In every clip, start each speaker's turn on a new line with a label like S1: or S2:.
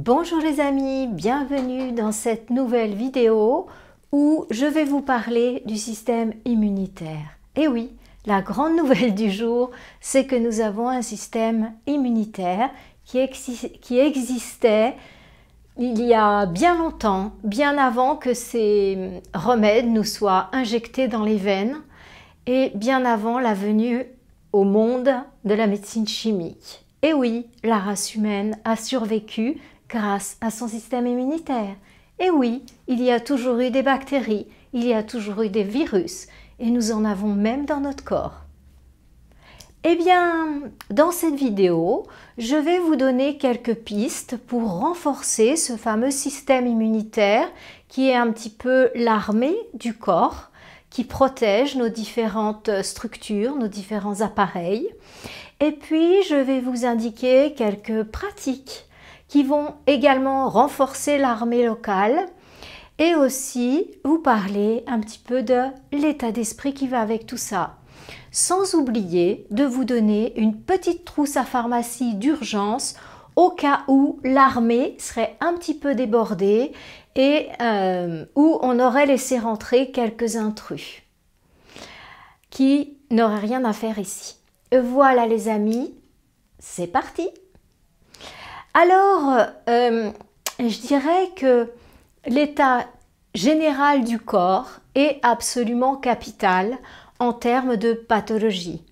S1: Bonjour les amis, bienvenue dans cette nouvelle vidéo où je vais vous parler du système immunitaire. Et oui, la grande nouvelle du jour, c'est que nous avons un système immunitaire qui, existait il y a bien longtemps, bien avant que ces remèdes nous soient injectés dans les veines et bien avant la venue au monde de la médecine chimique. Et oui, la race humaine a survécu grâce à son système immunitaire. Et oui, il y a toujours eu des bactéries, il y a toujours eu des virus, et nous en avons même dans notre corps. Eh bien, dans cette vidéo, je vais vous donner quelques pistes pour renforcer ce fameux système immunitaire qui est un petit peu l'armée du corps, qui protège nos différentes structures, nos différents appareils. Et puis, je vais vous indiquer quelques pratiques qui vont également renforcer l'armée locale et aussi vous parler un petit peu de l'état d'esprit qui va avec tout ça. Sans oublier de vous donner une petite trousse à pharmacie d'urgence au cas où l'armée serait un petit peu débordée et euh, où on aurait laissé rentrer quelques intrus qui n'auraient rien à faire ici. Voilà les amis, c'est parti alors, euh, je dirais que l'état général du corps est absolument capital en termes de pathologie.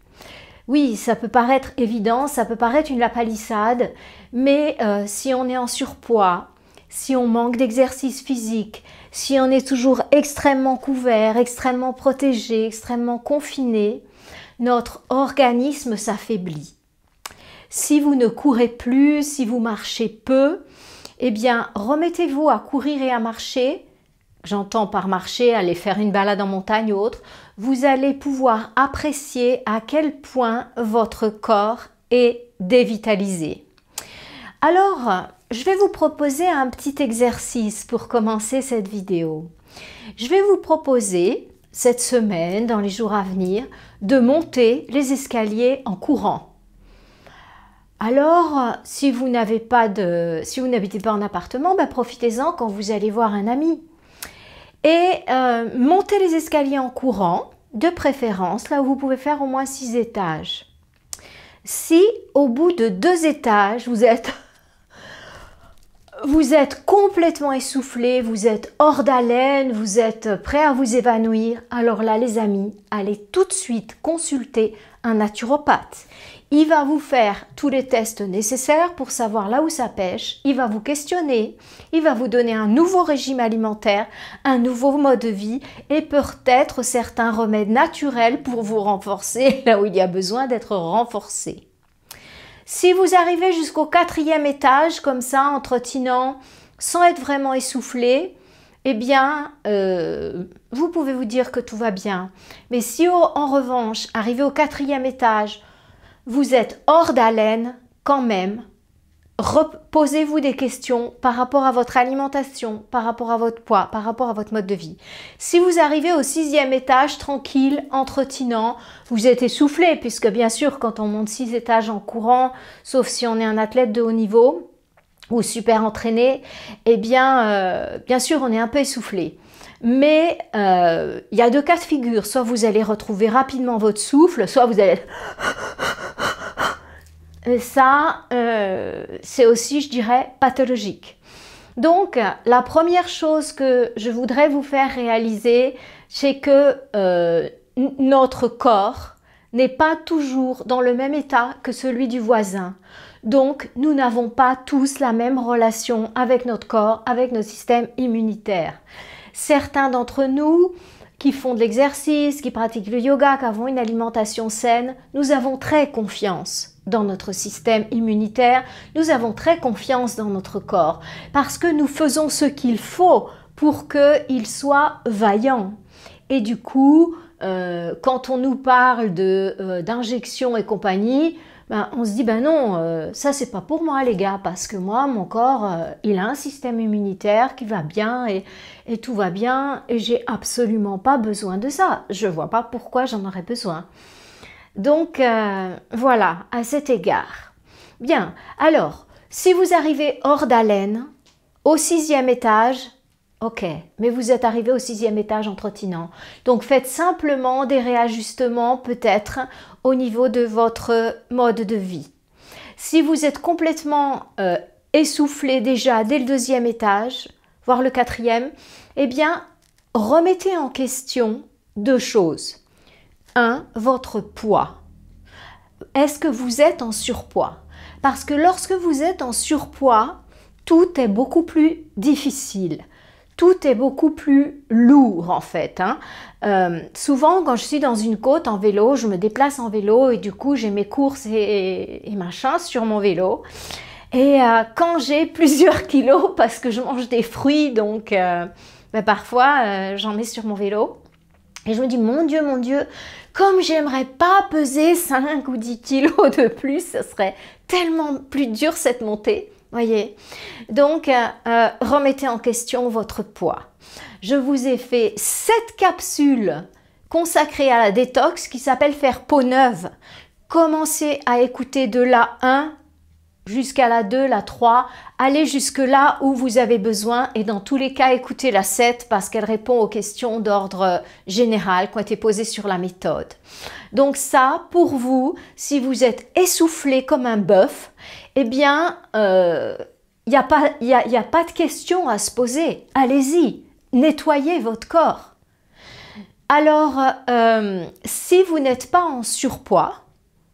S1: Oui, ça peut paraître évident, ça peut paraître une lapalissade, mais euh, si on est en surpoids, si on manque d'exercice physique, si on est toujours extrêmement couvert, extrêmement protégé, extrêmement confiné, notre organisme s'affaiblit. Si vous ne courez plus, si vous marchez peu, eh bien, remettez-vous à courir et à marcher. J'entends par marcher aller faire une balade en montagne ou autre. Vous allez pouvoir apprécier à quel point votre corps est dévitalisé. Alors, je vais vous proposer un petit exercice pour commencer cette vidéo. Je vais vous proposer cette semaine, dans les jours à venir, de monter les escaliers en courant. Alors, si vous n'avez pas de, si vous n'habitez pas en appartement, bah, profitez-en quand vous allez voir un ami. Et euh, montez les escaliers en courant, de préférence, là où vous pouvez faire au moins 6 étages. Si au bout de deux étages, vous êtes, vous êtes complètement essoufflé, vous êtes hors d'haleine, vous êtes prêt à vous évanouir, alors là, les amis, allez tout de suite consulter un naturopathe. Il va vous faire tous les tests nécessaires pour savoir là où ça pêche. Il va vous questionner. Il va vous donner un nouveau régime alimentaire, un nouveau mode de vie et peut-être certains remèdes naturels pour vous renforcer là où il y a besoin d'être renforcé. Si vous arrivez jusqu'au quatrième étage comme ça en trottinant sans être vraiment essoufflé, eh bien, euh, vous pouvez vous dire que tout va bien. Mais si en revanche, arrivé au quatrième étage, vous êtes hors d'haleine quand même. reposez vous des questions par rapport à votre alimentation, par rapport à votre poids, par rapport à votre mode de vie. Si vous arrivez au sixième étage tranquille, entretenant, vous êtes essoufflé, puisque bien sûr quand on monte six étages en courant, sauf si on est un athlète de haut niveau ou super entraîné, eh bien, euh, bien sûr on est un peu essoufflé. Mais euh, il y a deux cas de figure, soit vous allez retrouver rapidement votre souffle, soit vous allez ça, euh, c'est aussi, je dirais, pathologique. Donc, la première chose que je voudrais vous faire réaliser, c'est que euh, notre corps n'est pas toujours dans le même état que celui du voisin. Donc, nous n'avons pas tous la même relation avec notre corps, avec nos systèmes immunitaires. Certains d'entre nous, qui font de l'exercice, qui pratiquent le yoga, qui avons une alimentation saine, nous avons très confiance dans notre système immunitaire, nous avons très confiance dans notre corps parce que nous faisons ce qu'il faut pour qu'il soit vaillant. Et du coup, euh, quand on nous parle euh, d'injection et compagnie, ben, on se dit ben non, euh, ça c'est pas pour moi les gars, parce que moi mon corps il a un système immunitaire qui va bien et, et tout va bien et j'ai absolument pas besoin de ça. Je vois pas pourquoi j'en aurais besoin. Donc euh, voilà, à cet égard. Bien, alors, si vous arrivez hors d'haleine, au sixième étage, ok, mais vous êtes arrivé au sixième étage en trottinant. Donc faites simplement des réajustements peut-être au niveau de votre mode de vie. Si vous êtes complètement euh, essoufflé déjà dès le deuxième étage, voire le quatrième, eh bien, remettez en question deux choses. 1. Votre poids. Est-ce que vous êtes en surpoids Parce que lorsque vous êtes en surpoids, tout est beaucoup plus difficile. Tout est beaucoup plus lourd en fait. Hein. Euh, souvent quand je suis dans une côte en vélo, je me déplace en vélo et du coup j'ai mes courses et, machin sur mon vélo. Et euh, quand j'ai plusieurs kilos parce que je mange des fruits, donc euh, bah, parfois j'en mets sur mon vélo. Et je me dis, mon Dieu, mon Dieu, comme j'aimerais pas peser 5 ou 10 kilos de plus, ce serait tellement plus dur cette montée. Voyez Donc, euh, euh, remettez en question votre poids. Je vous ai fait 7 capsules consacrées à la détox qui s'appelle faire peau neuve. Commencez à écouter de la 1 jusqu'à la 2, la 3, allez jusque là où vous avez besoin et dans tous les cas écoutez la 7 parce qu'elle répond aux questions d'ordre euh, général qui ont été posées sur la méthode. Donc ça, pour vous, si vous êtes essoufflé comme un bœuf, eh bien, il euh, n'y a, pas, y a pas de question à se poser. Allez-y, nettoyez votre corps. Alors, euh, si vous n'êtes pas en surpoids,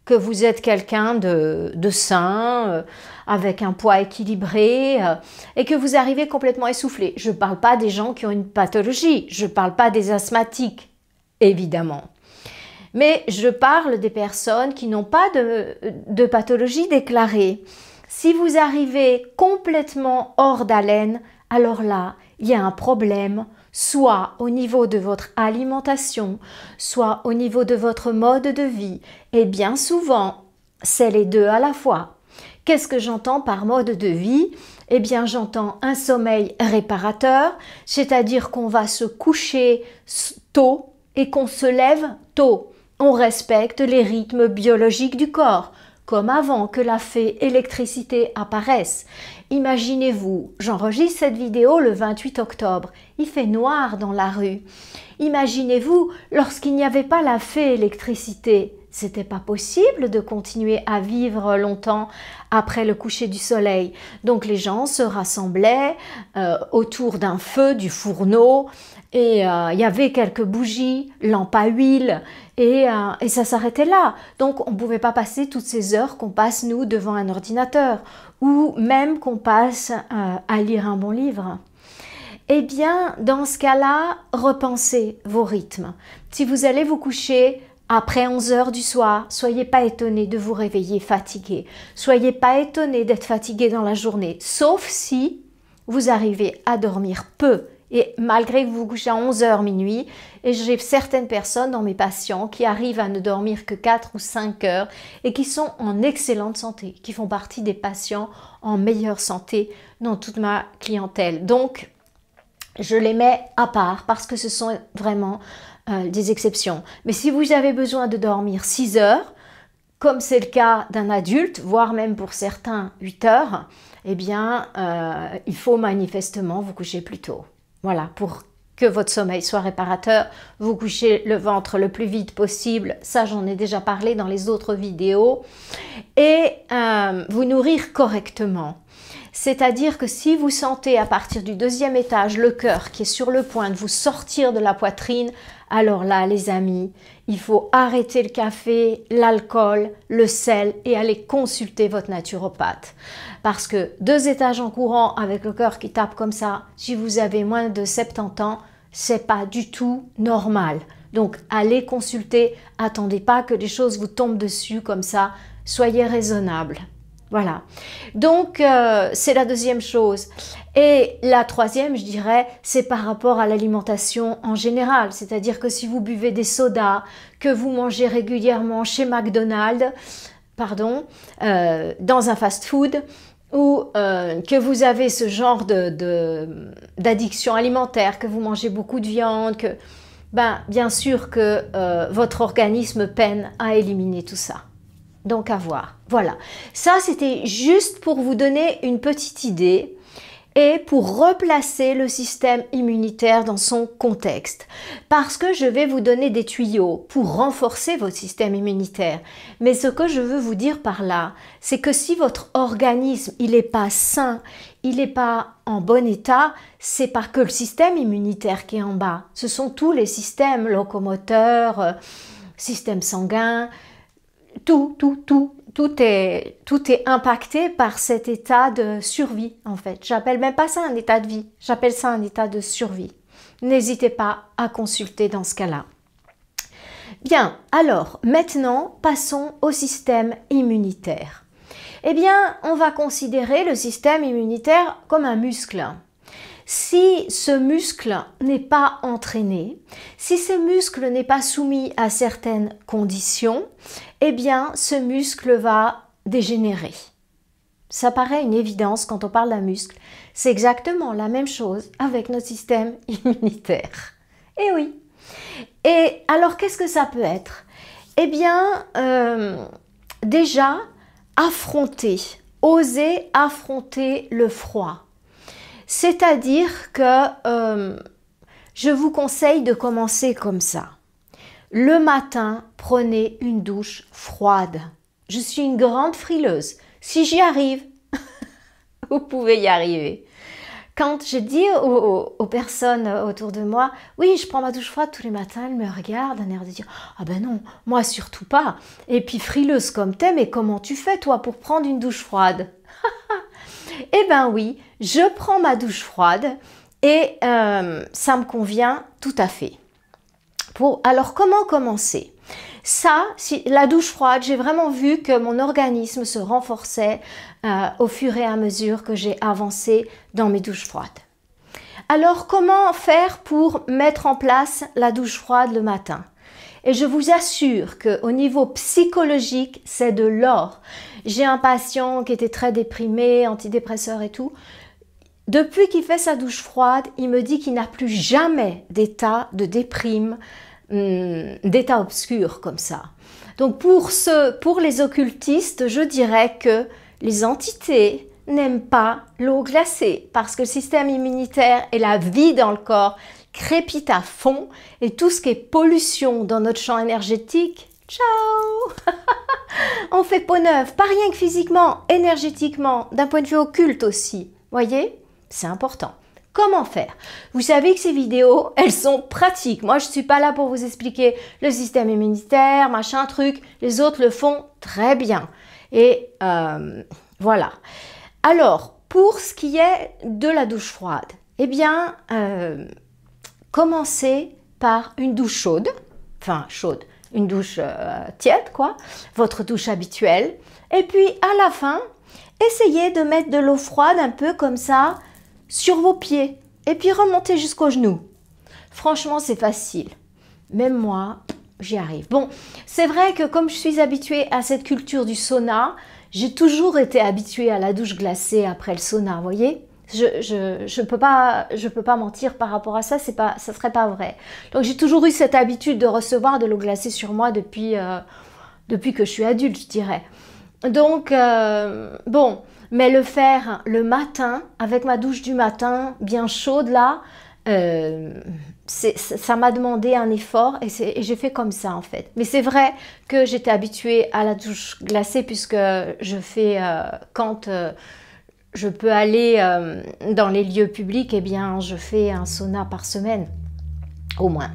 S1: que vous êtes quelqu'un de, sain, euh, avec un poids équilibré, euh, et que vous arrivez complètement essoufflé. Je ne parle pas des gens qui ont une pathologie, je ne parle pas des asthmatiques, évidemment. Mais je parle des personnes qui n'ont pas de pathologie déclarée. Si vous arrivez complètement hors d'haleine, alors là, il y a un problème, soit au niveau de votre alimentation, soit au niveau de votre mode de vie, et bien souvent, c'est les deux à la fois. Qu'est-ce que j'entends par mode de vie Eh bien, j'entends un sommeil réparateur, c'est-à-dire qu'on va se coucher tôt et qu'on se lève tôt. On respecte les rythmes biologiques du corps, comme avant que la fée électricité apparaisse. Imaginez-vous, j'enregistre cette vidéo le 28 octobre, il fait noir dans la rue. Imaginez-vous lorsqu'il n'y avait pas la fée électricité. C'était pas possible de continuer à vivre longtemps après le coucher du soleil. Donc les gens se rassemblaient euh, autour d'un feu, du fourneau, et euh, il y avait quelques bougies, lampes à huile, et, euh, et ça s'arrêtait là. Donc on ne pouvait pas passer toutes ces heures qu'on passe nous devant un ordinateur ou même qu'on passe euh, à lire un bon livre. Eh bien, dans ce cas-là, repensez vos rythmes. Si vous allez vous coucher après 11 heures du soir, soyez pas étonné de vous réveiller fatigué. Soyez pas étonné d'être fatigué dans la journée, sauf si vous arrivez à dormir peu et malgré que vous vous couchez à 11h minuit, et j'ai certaines personnes dans mes patients qui arrivent à ne dormir que 4 ou 5 heures et qui sont en excellente santé, qui font partie des patients en meilleure santé dans toute ma clientèle. Donc, je les mets à part parce que ce sont vraiment euh, des exceptions. Mais si vous avez besoin de dormir 6 heures, comme c'est le cas d'un adulte, voire même pour certains 8 heures, eh bien, euh, il faut manifestement vous coucher plus tôt. Voilà, pour que votre sommeil soit réparateur, vous couchez le ventre le plus vite possible, ça j'en ai déjà parlé dans les autres vidéos, et euh, vous nourrir correctement. C'est-à-dire que si vous sentez à partir du deuxième étage le cœur qui est sur le point de vous sortir de la poitrine, alors là, les amis, il faut arrêter le café, l'alcool, le sel et aller consulter votre naturopathe. Parce que deux étages en courant avec le cœur qui tape comme ça, si vous avez moins de 70 ans, c'est pas du tout normal. Donc allez consulter, attendez pas que des choses vous tombent dessus comme ça, soyez raisonnable. Voilà. Donc, euh, c'est la deuxième chose. Et la troisième, je dirais, c'est par rapport à l'alimentation en général. C'est-à-dire que si vous buvez des sodas, que vous mangez régulièrement chez McDonald's, pardon, euh, dans un fast-food, ou euh, que vous avez ce genre d'addiction de, alimentaire, que vous mangez beaucoup de viande, que, ben, bien sûr que votre organisme peine à éliminer tout ça. Donc à voir. Voilà. Ça, c'était juste pour vous donner une petite idée et pour replacer le système immunitaire dans son contexte. Parce que je vais vous donner des tuyaux pour renforcer votre système immunitaire. Mais ce que je veux vous dire par là, c'est que si votre organisme, il n'est pas sain, il n'est pas en bon état, c'est pas que le système immunitaire qui est en bas. Ce sont tous les systèmes locomoteurs, euh, système sanguins, tout, tout, tout, tout est, est impacté par cet état de survie, en fait. J'appelle même pas ça un état de vie, j'appelle ça un état de survie. N'hésitez pas à consulter dans ce cas-là. Bien, alors maintenant, passons au système immunitaire. Eh bien, on va considérer le système immunitaire comme un muscle si ce muscle n'est pas entraîné, si ce muscle n'est pas soumis à certaines conditions, eh bien ce muscle va dégénérer. Ça paraît une évidence quand on parle d'un muscle. C'est exactement la même chose avec notre système immunitaire. Eh oui. Et alors qu'est-ce que ça peut être Eh bien, euh, déjà, affronter, oser affronter le froid c'est-à-dire que euh, je vous conseille de commencer comme ça. Le matin, prenez une douche froide. Je suis une grande frileuse. Si j'y arrive, vous pouvez y arriver. Quand je dis aux, personnes autour de moi, oui, je prends ma douche froide tous les matins, elles me regardent d'un air de dire, ah ben non, moi surtout pas. Et puis frileuse comme t'es, mais comment tu fais toi pour prendre une douche froide Eh ben oui, je prends ma douche froide et euh, ça me convient tout à fait. Alors comment commencer ça, la douche froide, j'ai vraiment vu que mon organisme se renforçait euh, au fur et à mesure que j'ai avancé dans mes douches froides. Alors comment faire pour mettre en place la douche froide le matin et je vous assure qu'au niveau psychologique, c'est de l'or. J'ai un patient qui était très déprimé, antidépresseur et tout. Depuis qu'il fait sa douche froide, il me dit qu'il n'a plus jamais d'état de déprime, hmm, d'état obscur comme ça. Donc pour, pour les occultistes, je dirais que les entités n'aiment pas l'eau glacée parce que le système immunitaire et la vie dans le corps crépite à fond et tout ce qui est pollution dans notre champ énergétique, ciao On fait peau neuve, pas rien que physiquement, énergétiquement, d'un point de vue occulte aussi. Voyez C'est important. Comment faire Vous savez que ces vidéos, elles sont pratiques. Moi, je ne suis pas là pour vous expliquer le système immunitaire, machin, truc. Les autres le font très bien. Et euh, voilà. Alors, pour ce qui est de la douche froide, eh bien, euh, Commencez par une douche chaude, enfin chaude, une douche euh, tiède, quoi, votre douche habituelle. Et puis à la fin, essayez de mettre de l'eau froide un peu comme ça sur vos pieds et puis remontez jusqu'aux genoux. Franchement, c'est facile. Même moi, j'y arrive. Bon, c'est vrai que comme je suis habituée à cette culture du sauna, j'ai toujours été habituée à la douche glacée après le sauna, voyez je, ne peux pas, je peux pas mentir par rapport à ça, c'est pas, ça serait pas vrai. Donc j'ai toujours eu cette habitude de recevoir de l'eau glacée sur moi depuis, euh, depuis que je suis adulte, je dirais. Donc euh, bon, mais le faire le matin avec ma douche du matin bien chaude là, euh, ça m'a demandé un effort et, j'ai fait comme ça en fait. Mais c'est vrai que j'étais habituée à la douche glacée puisque je fais quand je peux aller euh, dans les lieux publics, et eh bien, je fais un sauna par semaine, au moins.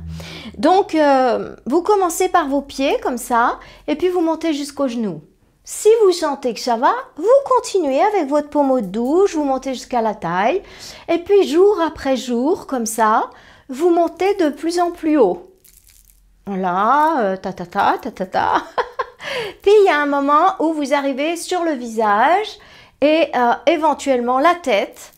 S1: Donc, euh, vous commencez par vos pieds, comme ça, et puis vous montez jusqu'aux genoux. Si vous sentez que ça va, vous continuez avec votre pommeau de douche, vous montez jusqu'à la taille, et puis jour après jour, comme ça, vous montez de plus en plus haut. Voilà, euh, ta ta ta ta ta ta. puis il y a un moment où vous arrivez sur le visage, et euh, éventuellement la tête.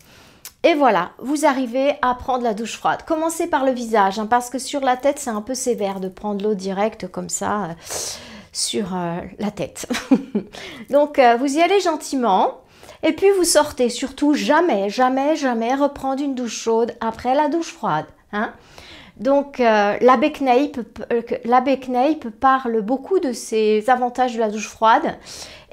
S1: Et voilà, vous arrivez à prendre la douche froide. Commencez par le visage, hein, parce que sur la tête, c'est un peu sévère de prendre l'eau directe comme ça euh, sur euh, la tête. Donc, vous y allez gentiment. Et puis, vous sortez. Surtout, jamais, jamais, jamais reprendre une douche chaude après la douche froide. Hein donc euh, l'abbé Knaip, euh, parle beaucoup de ses avantages de la douche froide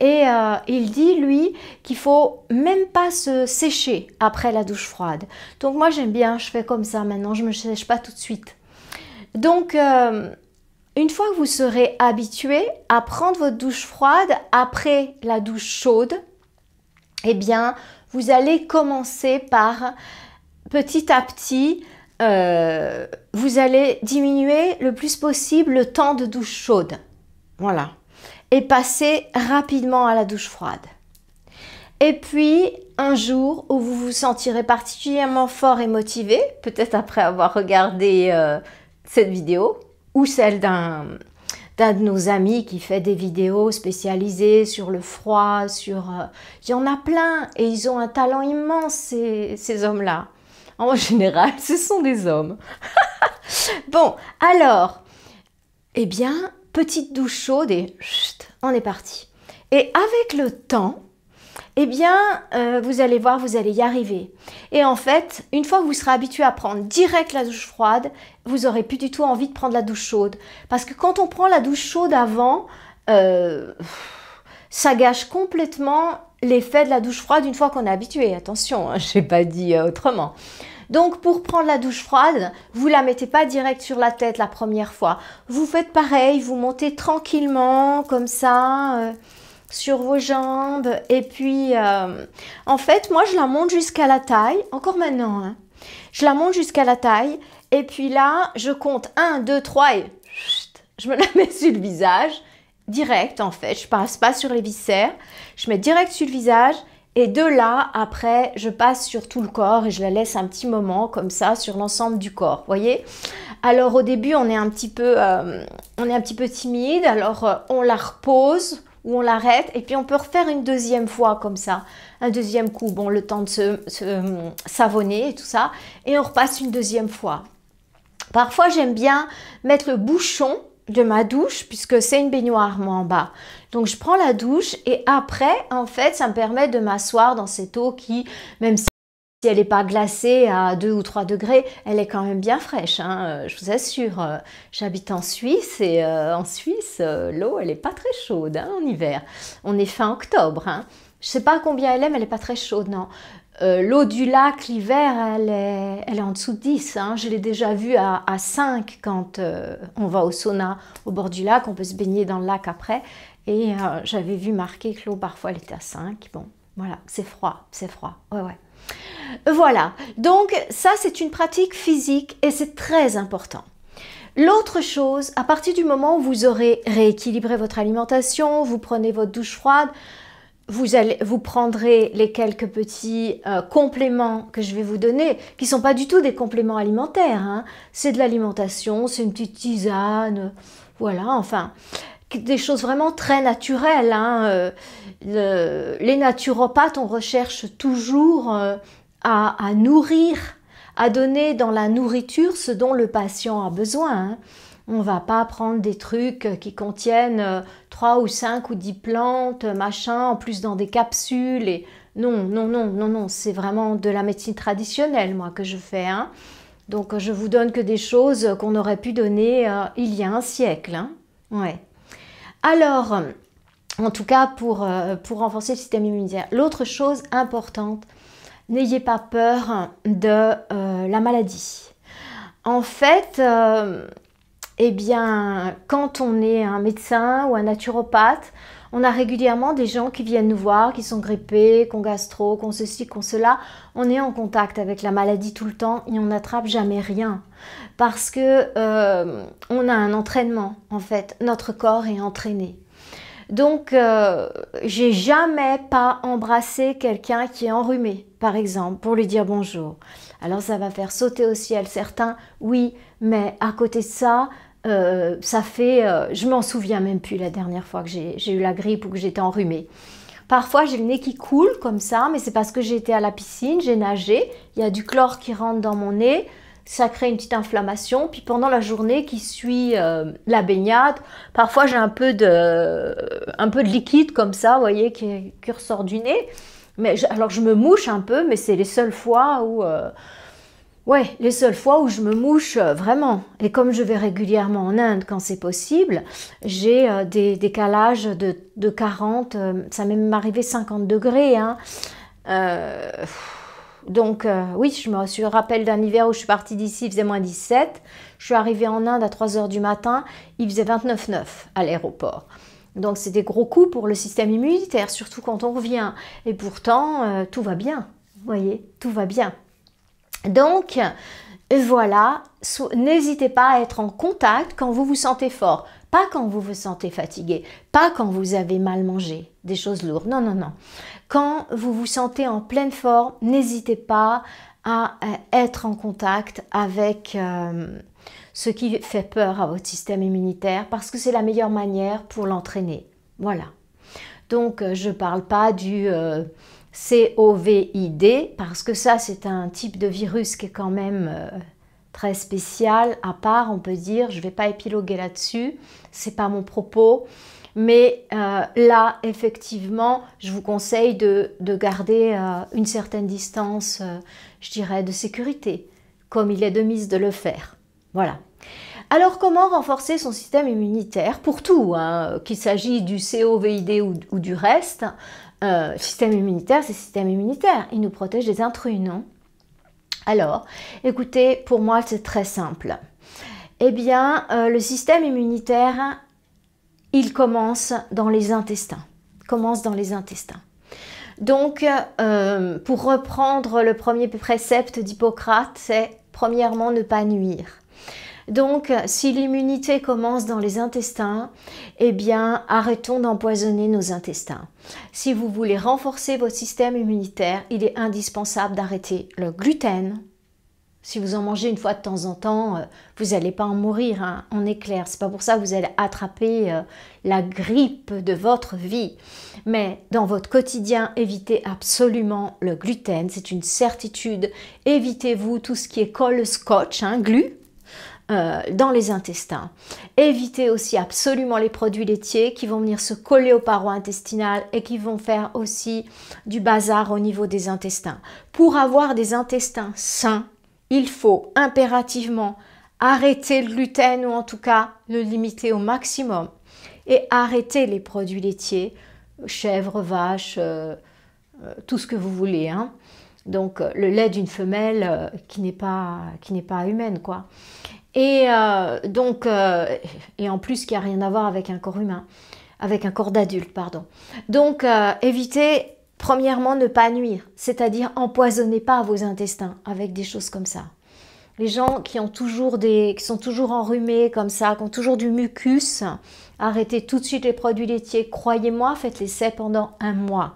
S1: et euh, il dit lui qu'il faut même pas se sécher après la douche froide. Donc moi j'aime bien, je fais comme ça maintenant, je ne me sèche pas tout de suite. Donc une fois que vous serez habitué à prendre votre douche froide après la douche chaude, eh bien vous allez commencer par petit à petit euh, vous allez diminuer le plus possible le temps de douche chaude. Voilà. Et passer rapidement à la douche froide. Et puis, un jour où vous vous sentirez particulièrement fort et motivé, peut-être après avoir regardé euh, cette vidéo ou celle d'un de nos amis qui fait des vidéos spécialisées sur le froid, sur... Euh, il y en a plein et ils ont un talent immense, ces hommes-là. En général, ce sont des hommes. bon, alors, eh bien, petite douche chaude et chut, on est parti. Et avec le temps, eh bien, euh, vous allez voir, vous allez y arriver. Et en fait, une fois que vous serez habitué à prendre direct la douche froide, vous aurez plus du tout envie de prendre la douche chaude. Parce que quand on prend la douche chaude avant, euh, ça gâche complètement l'effet de la douche froide une fois qu'on est habitué. Attention, hein, je n'ai pas dit euh, autrement. Donc pour prendre la douche froide, vous la mettez pas direct sur la tête la première fois. Vous faites pareil, vous montez tranquillement comme ça euh, sur vos jambes. Et puis euh, en fait, moi je la monte jusqu'à la taille, encore maintenant. Hein. Je la monte jusqu'à la taille. Et puis là, je compte 1, 2, 3 et je me la mets sur le visage direct en fait. Je passe pas sur les viscères, je mets direct sur le visage et de là, après, je passe sur tout le corps et je la laisse un petit moment comme ça sur l'ensemble du corps, voyez Alors au début, on est un petit peu, euh, on est un petit peu timide, alors euh, on la repose ou on l'arrête et puis on peut refaire une deuxième fois comme ça, un deuxième coup, bon le temps de se, euh, savonner et tout ça, et on repasse une deuxième fois. Parfois j'aime bien mettre le bouchon de ma douche puisque c'est une baignoire moi en bas. Donc je prends la douche et après en fait ça me permet de m'asseoir dans cette eau qui même si elle n'est pas glacée à 2 ou 3 degrés, elle est quand même bien fraîche, hein, euh, je vous assure. Euh, j'habite en Suisse et euh, en Suisse, l'eau, elle n'est pas très chaude hein, en hiver. On est fin octobre. Hein. Je sais pas combien elle est, mais elle n'est pas très chaude, non. Euh, l'eau du lac l'hiver, elle est, en dessous de 10. Hein. Je l'ai déjà vu à, 5 quand euh, on va au sauna au bord du lac. On peut se baigner dans le lac après. Et euh, j'avais vu marquer que l'eau parfois elle était à 5. Bon, voilà, c'est froid, c'est froid. Ouais, ouais. Voilà, donc ça c'est une pratique physique et c'est très important. L'autre chose, à partir du moment où vous aurez rééquilibré votre alimentation, vous prenez votre douche froide, vous, allez, vous prendrez les quelques petits euh, compléments que je vais vous donner, qui ne sont pas du tout des compléments alimentaires. Hein. C'est de l'alimentation, c'est une petite tisane, voilà, enfin, des choses vraiment très naturelles. Hein, euh, les naturopathes, on recherche toujours euh, à, nourrir, à donner dans la nourriture ce dont le patient a besoin. Hein. On ne va pas prendre des trucs qui contiennent trois ou cinq ou dix plantes, machin, en plus dans des capsules. Et non, non, non, non, non, c'est vraiment de la médecine traditionnelle, moi, que je fais. Hein. Donc, je vous donne que des choses qu'on aurait pu donner euh, il y a un siècle. Hein. Ouais. Alors, en tout cas, pour, euh, pour renforcer le système immunitaire. L'autre chose importante, n'ayez pas peur de euh, la maladie. En fait, eh bien, quand on est un médecin ou un naturopathe, on a régulièrement des gens qui viennent nous voir, qui sont grippés, qu'on gastro, qu'on ceci, qu'on cela. On est en contact avec la maladie tout le temps et on n'attrape jamais rien parce que euh, on a un entraînement en fait. Notre corps est entraîné. Donc, euh, j'ai jamais pas embrassé quelqu'un qui est enrhumé, par exemple, pour lui dire bonjour. Alors, ça va faire sauter au ciel certains, oui, mais à côté de ça, euh, ça fait, euh, je m'en souviens même plus la dernière fois que j'ai eu la grippe ou que j'étais enrhumée. Parfois, j'ai le nez qui coule comme ça, mais c'est parce que j'étais à la piscine, j'ai nagé, il y a du chlore qui rentre dans mon nez, ça crée une petite inflammation. Puis pendant la journée qui suit euh, la baignade, parfois j'ai un peu de, un peu de liquide comme ça, vous voyez, qui, ressort du nez. Mais alors je me mouche un peu, mais c'est les seules fois où Ouais, les seules fois où je me mouche euh, vraiment, et comme je vais régulièrement en Inde quand c'est possible, j'ai euh, des décalages de, 40, euh, ça m'est même arrivé 50 degrés. Hein. donc oui, je me suis rappelle d'un hiver où je suis partie d'ici, il faisait moins 17. Je suis arrivée en Inde à 3h du matin, il faisait 29,9 à l'aéroport. Donc c'est des gros coups pour le système immunitaire, surtout quand on revient. Et pourtant, tout va bien, vous voyez, tout va bien. Donc, voilà, n'hésitez pas à être en contact quand vous vous sentez fort, pas quand vous vous sentez fatigué, pas quand vous avez mal mangé, des choses lourdes, non, non, non. Quand vous vous sentez en pleine forme, n'hésitez pas à euh, être en contact avec euh, ce qui fait peur à votre système immunitaire parce que c'est la meilleure manière pour l'entraîner. Voilà. Donc, euh, je ne parle pas du... COVID parce que ça c'est un type de virus qui est quand même euh, très spécial, à part on peut dire, je ne vais pas épiloguer là-dessus, c'est pas mon propos, mais euh, là effectivement je vous conseille de, garder euh, une certaine distance, je dirais, de sécurité, comme il est de mise de le faire. Voilà. Alors comment renforcer son système immunitaire pour tout, hein, qu'il s'agisse du COVID ou, du reste euh, système immunitaire, c'est système immunitaire. Il nous protège des intrus, non Alors, écoutez, pour moi, c'est très simple. Eh bien, euh, le système immunitaire, il commence dans les intestins. Commence dans les intestins. Donc, euh, pour reprendre le premier précepte d'Hippocrate, c'est premièrement ne pas nuire. Donc, si l'immunité commence dans les intestins, eh bien, arrêtons d'empoisonner nos intestins. Si vous voulez renforcer votre système immunitaire, il est indispensable d'arrêter le gluten. Si vous en mangez une fois de temps en temps, euh, vous n'allez pas en mourir, hein, en on est clair. C'est pas pour ça que vous allez attraper euh, la grippe de votre vie. Mais dans votre quotidien, évitez absolument le gluten, c'est une certitude. Évitez-vous tout ce qui est colle scotch, hein, glu, euh, dans les intestins. Évitez aussi absolument les produits laitiers qui vont venir se coller aux parois intestinales et qui vont faire aussi du bazar au niveau des intestins. Pour avoir des intestins sains, il faut impérativement arrêter le gluten ou en tout cas le limiter au maximum et arrêter les produits laitiers, chèvre, vaches, euh, euh, tout ce que vous voulez. Hein. Donc le lait d'une femelle qui n'est pas qui n'est pas humaine quoi. Et euh, donc, euh, et en plus qui a rien à voir avec un corps humain, avec un corps d'adulte, pardon. Donc, euh, évitez premièrement ne pas nuire, c'est-à-dire empoisonnez pas vos intestins avec des choses comme ça. Les gens qui ont toujours des, qui sont toujours enrhumés comme ça, qui ont toujours du mucus, arrêtez tout de suite les produits laitiers. Croyez-moi, faites l'essai pendant un mois.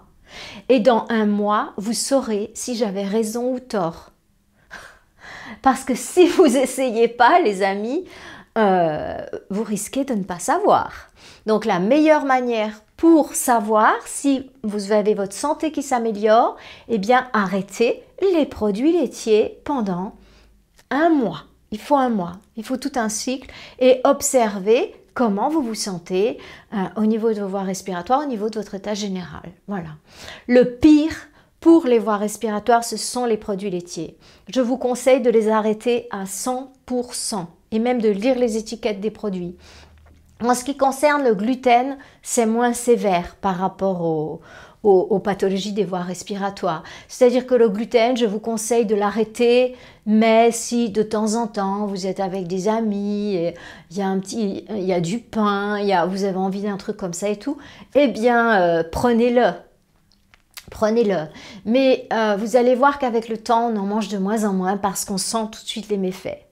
S1: Et dans un mois, vous saurez si j'avais raison ou tort. Parce que si vous essayez pas, les amis, euh, vous risquez de ne pas savoir. Donc la meilleure manière pour savoir si vous avez votre santé qui s'améliore, eh bien arrêtez les produits laitiers pendant un mois. Il faut un mois, il faut tout un cycle et observez comment vous vous sentez euh, au niveau de vos voies respiratoires, au niveau de votre état général. Voilà. Le pire, pour les voies respiratoires, ce sont les produits laitiers. Je vous conseille de les arrêter à 100% et même de lire les étiquettes des produits. En ce qui concerne le gluten, c'est moins sévère par rapport aux, pathologies des voies respiratoires. C'est-à-dire que le gluten, je vous conseille de l'arrêter, mais si de temps en temps vous êtes avec des amis, il y a un petit, il y a du pain, y a, vous avez envie d'un truc comme ça et tout, eh bien euh, prenez-le Prenez-le. Mais euh, vous allez voir qu'avec le temps, on en mange de moins en moins parce qu'on sent tout de suite les méfaits.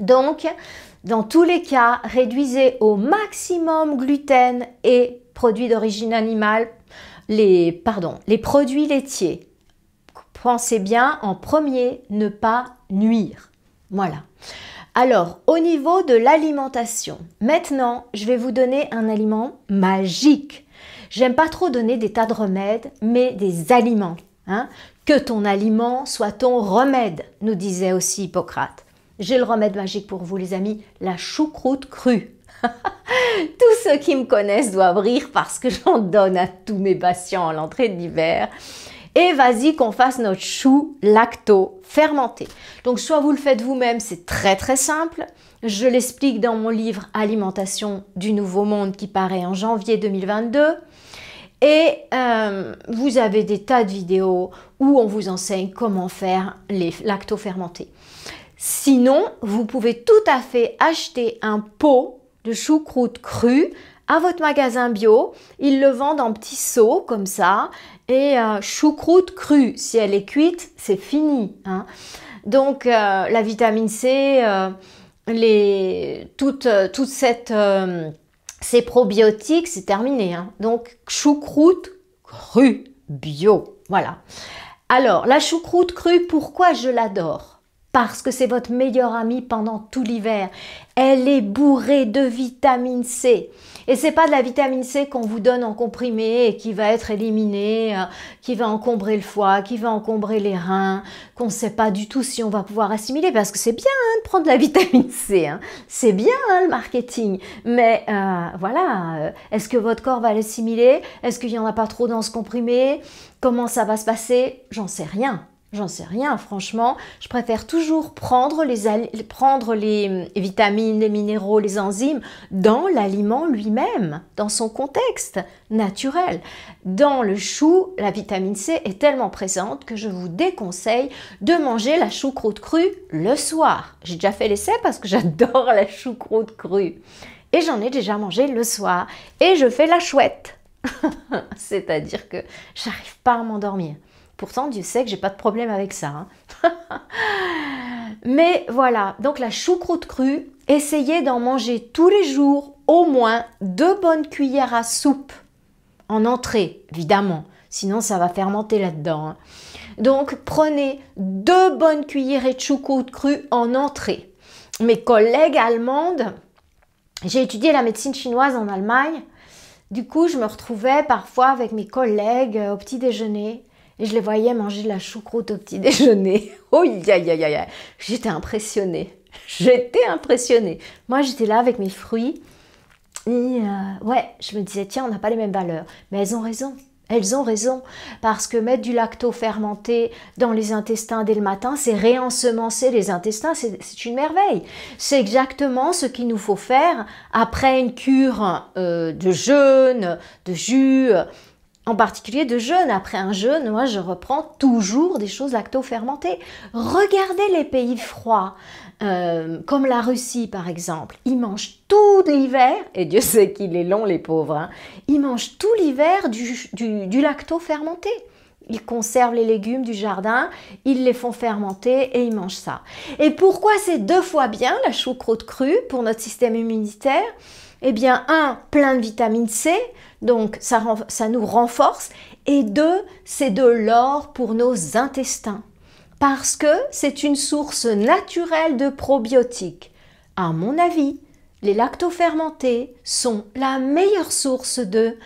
S1: Donc, dans tous les cas, réduisez au maximum gluten et produits d'origine animale, les, pardon, les produits laitiers. Pensez bien en premier, ne pas nuire. Voilà. Alors, au niveau de l'alimentation, maintenant, je vais vous donner un aliment magique J'aime pas trop donner des tas de remèdes, mais des aliments. Hein. que ton aliment soit ton remède, nous disait aussi Hippocrate. J'ai le remède magique pour vous les amis, la choucroute crue. tous ceux qui me connaissent doivent rire parce que j'en donne à tous mes patients à l'entrée de l'hiver. Et vas-y qu'on fasse notre chou lacto fermenté. Donc soit vous le faites vous-même, c'est très très simple. Je l'explique dans mon livre Alimentation du Nouveau Monde qui paraît en janvier 2022. Et euh, vous avez des tas de vidéos où on vous enseigne comment faire les lactofermentés. Sinon, vous pouvez tout à fait acheter un pot de choucroute crue à votre magasin bio. Ils le vendent en petits seaux comme ça. Et euh, choucroute crue, si elle est cuite, c'est fini. Hein. Donc euh, la vitamine C, les, toute cette ces probiotiques, c'est terminé. Hein. Donc, choucroute crue, bio. Voilà. Alors, la choucroute crue, pourquoi je l'adore Parce que c'est votre meilleure amie pendant tout l'hiver. Elle est bourrée de vitamine C. Et c'est pas de la vitamine C qu'on vous donne en comprimé et qui va être éliminée, euh, qui va encombrer le foie, qui va encombrer les reins, qu'on ne sait pas du tout si on va pouvoir assimiler, parce que c'est bien hein, de prendre de la vitamine C, hein. c'est bien hein, le marketing, mais euh, voilà, euh, est-ce que votre corps va l'assimiler Est-ce qu'il y en a pas trop dans ce comprimé Comment ça va se passer J'en sais rien. J'en sais rien, franchement. Je préfère toujours prendre les, euh, vitamines, les minéraux, les enzymes dans l'aliment lui-même, dans son contexte naturel. Dans le chou, la vitamine C est tellement présente que je vous déconseille de manger la choucroute crue le soir. J'ai déjà fait l'essai parce que j'adore la choucroute crue. Et j'en ai déjà mangé le soir. Et je fais la chouette. C'est-à-dire que j'arrive pas à m'endormir. Pourtant, Dieu sait que j'ai pas de problème avec ça. Hein. Mais voilà, donc la choucroute crue, essayez d'en manger tous les jours au moins deux bonnes cuillères à soupe en entrée, évidemment. Sinon, ça va fermenter là-dedans. Hein. Donc, prenez deux bonnes cuillerées de choucroute crue en entrée. Mes collègues allemandes, j'ai étudié la médecine chinoise en Allemagne. Du coup, je me retrouvais parfois avec mes collègues euh, au petit déjeuner et je les voyais manger de la choucroute au petit déjeuner. Oh, ya, ya, ya, J'étais impressionnée. J'étais impressionnée. Moi, j'étais là avec mes fruits. Et euh, ouais, je me disais, tiens, on n'a pas les mêmes valeurs. Mais elles ont raison. Elles ont raison, parce que mettre du lacto fermenté dans les intestins dès le matin, c'est réensemencer les intestins, c'est une merveille. C'est exactement ce qu'il nous faut faire après une cure euh, de jeûne, de jus, en particulier de jeûne. Après un jeûne, moi je reprends toujours des choses lacto-fermentées. Regardez les pays froids, euh, comme la Russie par exemple. Ils mangent tout l'hiver, et Dieu sait qu'il est long les pauvres, hein. ils mangent tout l'hiver du, du lacto-fermenté. Ils conservent les légumes du jardin, ils les font fermenter et ils mangent ça. Et pourquoi c'est deux fois bien la choucroute crue pour notre système immunitaire Eh bien, un, plein de vitamine C, donc ça, nous renforce. Et deux, c'est de l'or pour nos intestins. Parce que c'est une source naturelle de probiotiques. À mon avis, les lactofermentés sont la meilleure source de,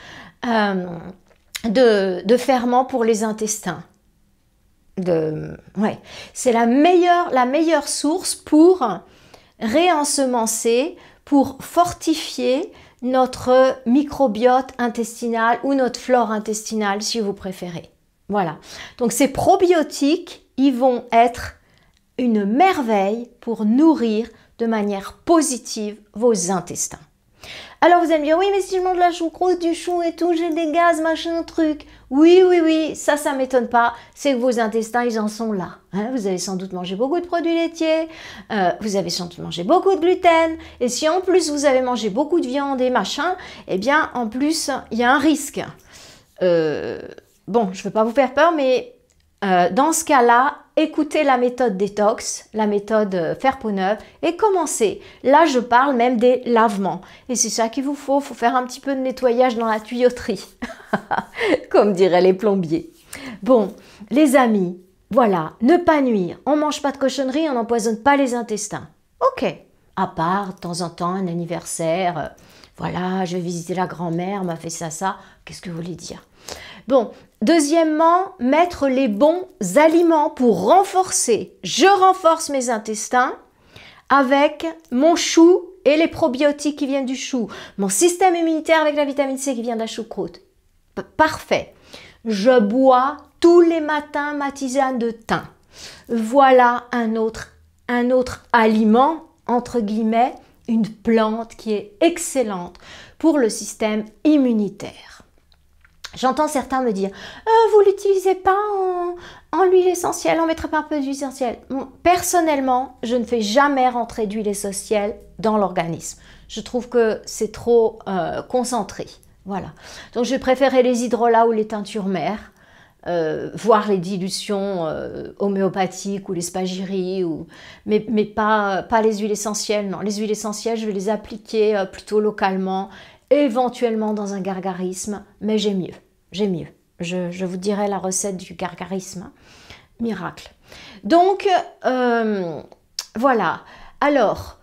S1: euh, ferment pour les intestins. C'est la meilleure, la meilleure source pour réensemencer, pour fortifier notre microbiote intestinal ou notre flore intestinale si vous préférez. Voilà. Donc ces probiotiques, ils vont être une merveille pour nourrir de manière positive vos intestins. Alors vous allez me dire, oui, mais si je mange de la choucroute, du chou et tout, j'ai des gaz, machin, truc. Oui, oui, oui, ça, ça m'étonne pas. C'est que vos intestins, ils en sont là. Hein. vous avez sans doute mangé beaucoup de produits laitiers, euh, vous avez sans doute mangé beaucoup de gluten. Et si en plus vous avez mangé beaucoup de viande et machin, eh bien, en plus, il y a un risque. Euh, bon, je ne veux pas vous faire peur, mais euh, dans ce cas-là, écoutez la méthode détox, la méthode euh, faire peau neuve et commencez. Là, je parle même des lavements. Et c'est ça qu'il vous faut, il faut faire un petit peu de nettoyage dans la tuyauterie, comme diraient les plombiers. Bon, les amis, voilà, ne pas nuire. On mange pas de cochonnerie, on n'empoisonne pas les intestins. Ok, à part de temps en temps un anniversaire, euh, voilà, je vais visiter la grand-mère, m'a fait ça, ça. Qu'est-ce que vous voulez dire Bon, deuxièmement, mettre les bons aliments pour renforcer. Je renforce mes intestins avec mon chou et les probiotiques qui viennent du chou, mon système immunitaire avec la vitamine C qui vient de la choucroute. parfait. Je bois tous les matins ma tisane de thym. Voilà un autre, un autre aliment, entre guillemets, une plante qui est excellente pour le système immunitaire. J'entends certains me dire Vous euh, Vous l'utilisez pas en, en huile essentielle, on mettra pas un peu d'huile essentielle. Personnellement, je ne fais jamais rentrer d'huile essentielle dans l'organisme. Je trouve que c'est trop euh, concentré. Voilà. Donc, je préférer les hydrolats ou les teintures mères, euh, voire les dilutions homéopathiques ou les spagyries, ou... mais, mais pas, pas, les huiles essentielles. Non, les huiles essentielles, je vais les appliquer plutôt localement éventuellement dans un gargarisme, mais j'ai mieux, j'ai mieux. Je, vous dirai la recette du gargarisme. Miracle. Donc, euh, voilà. Alors,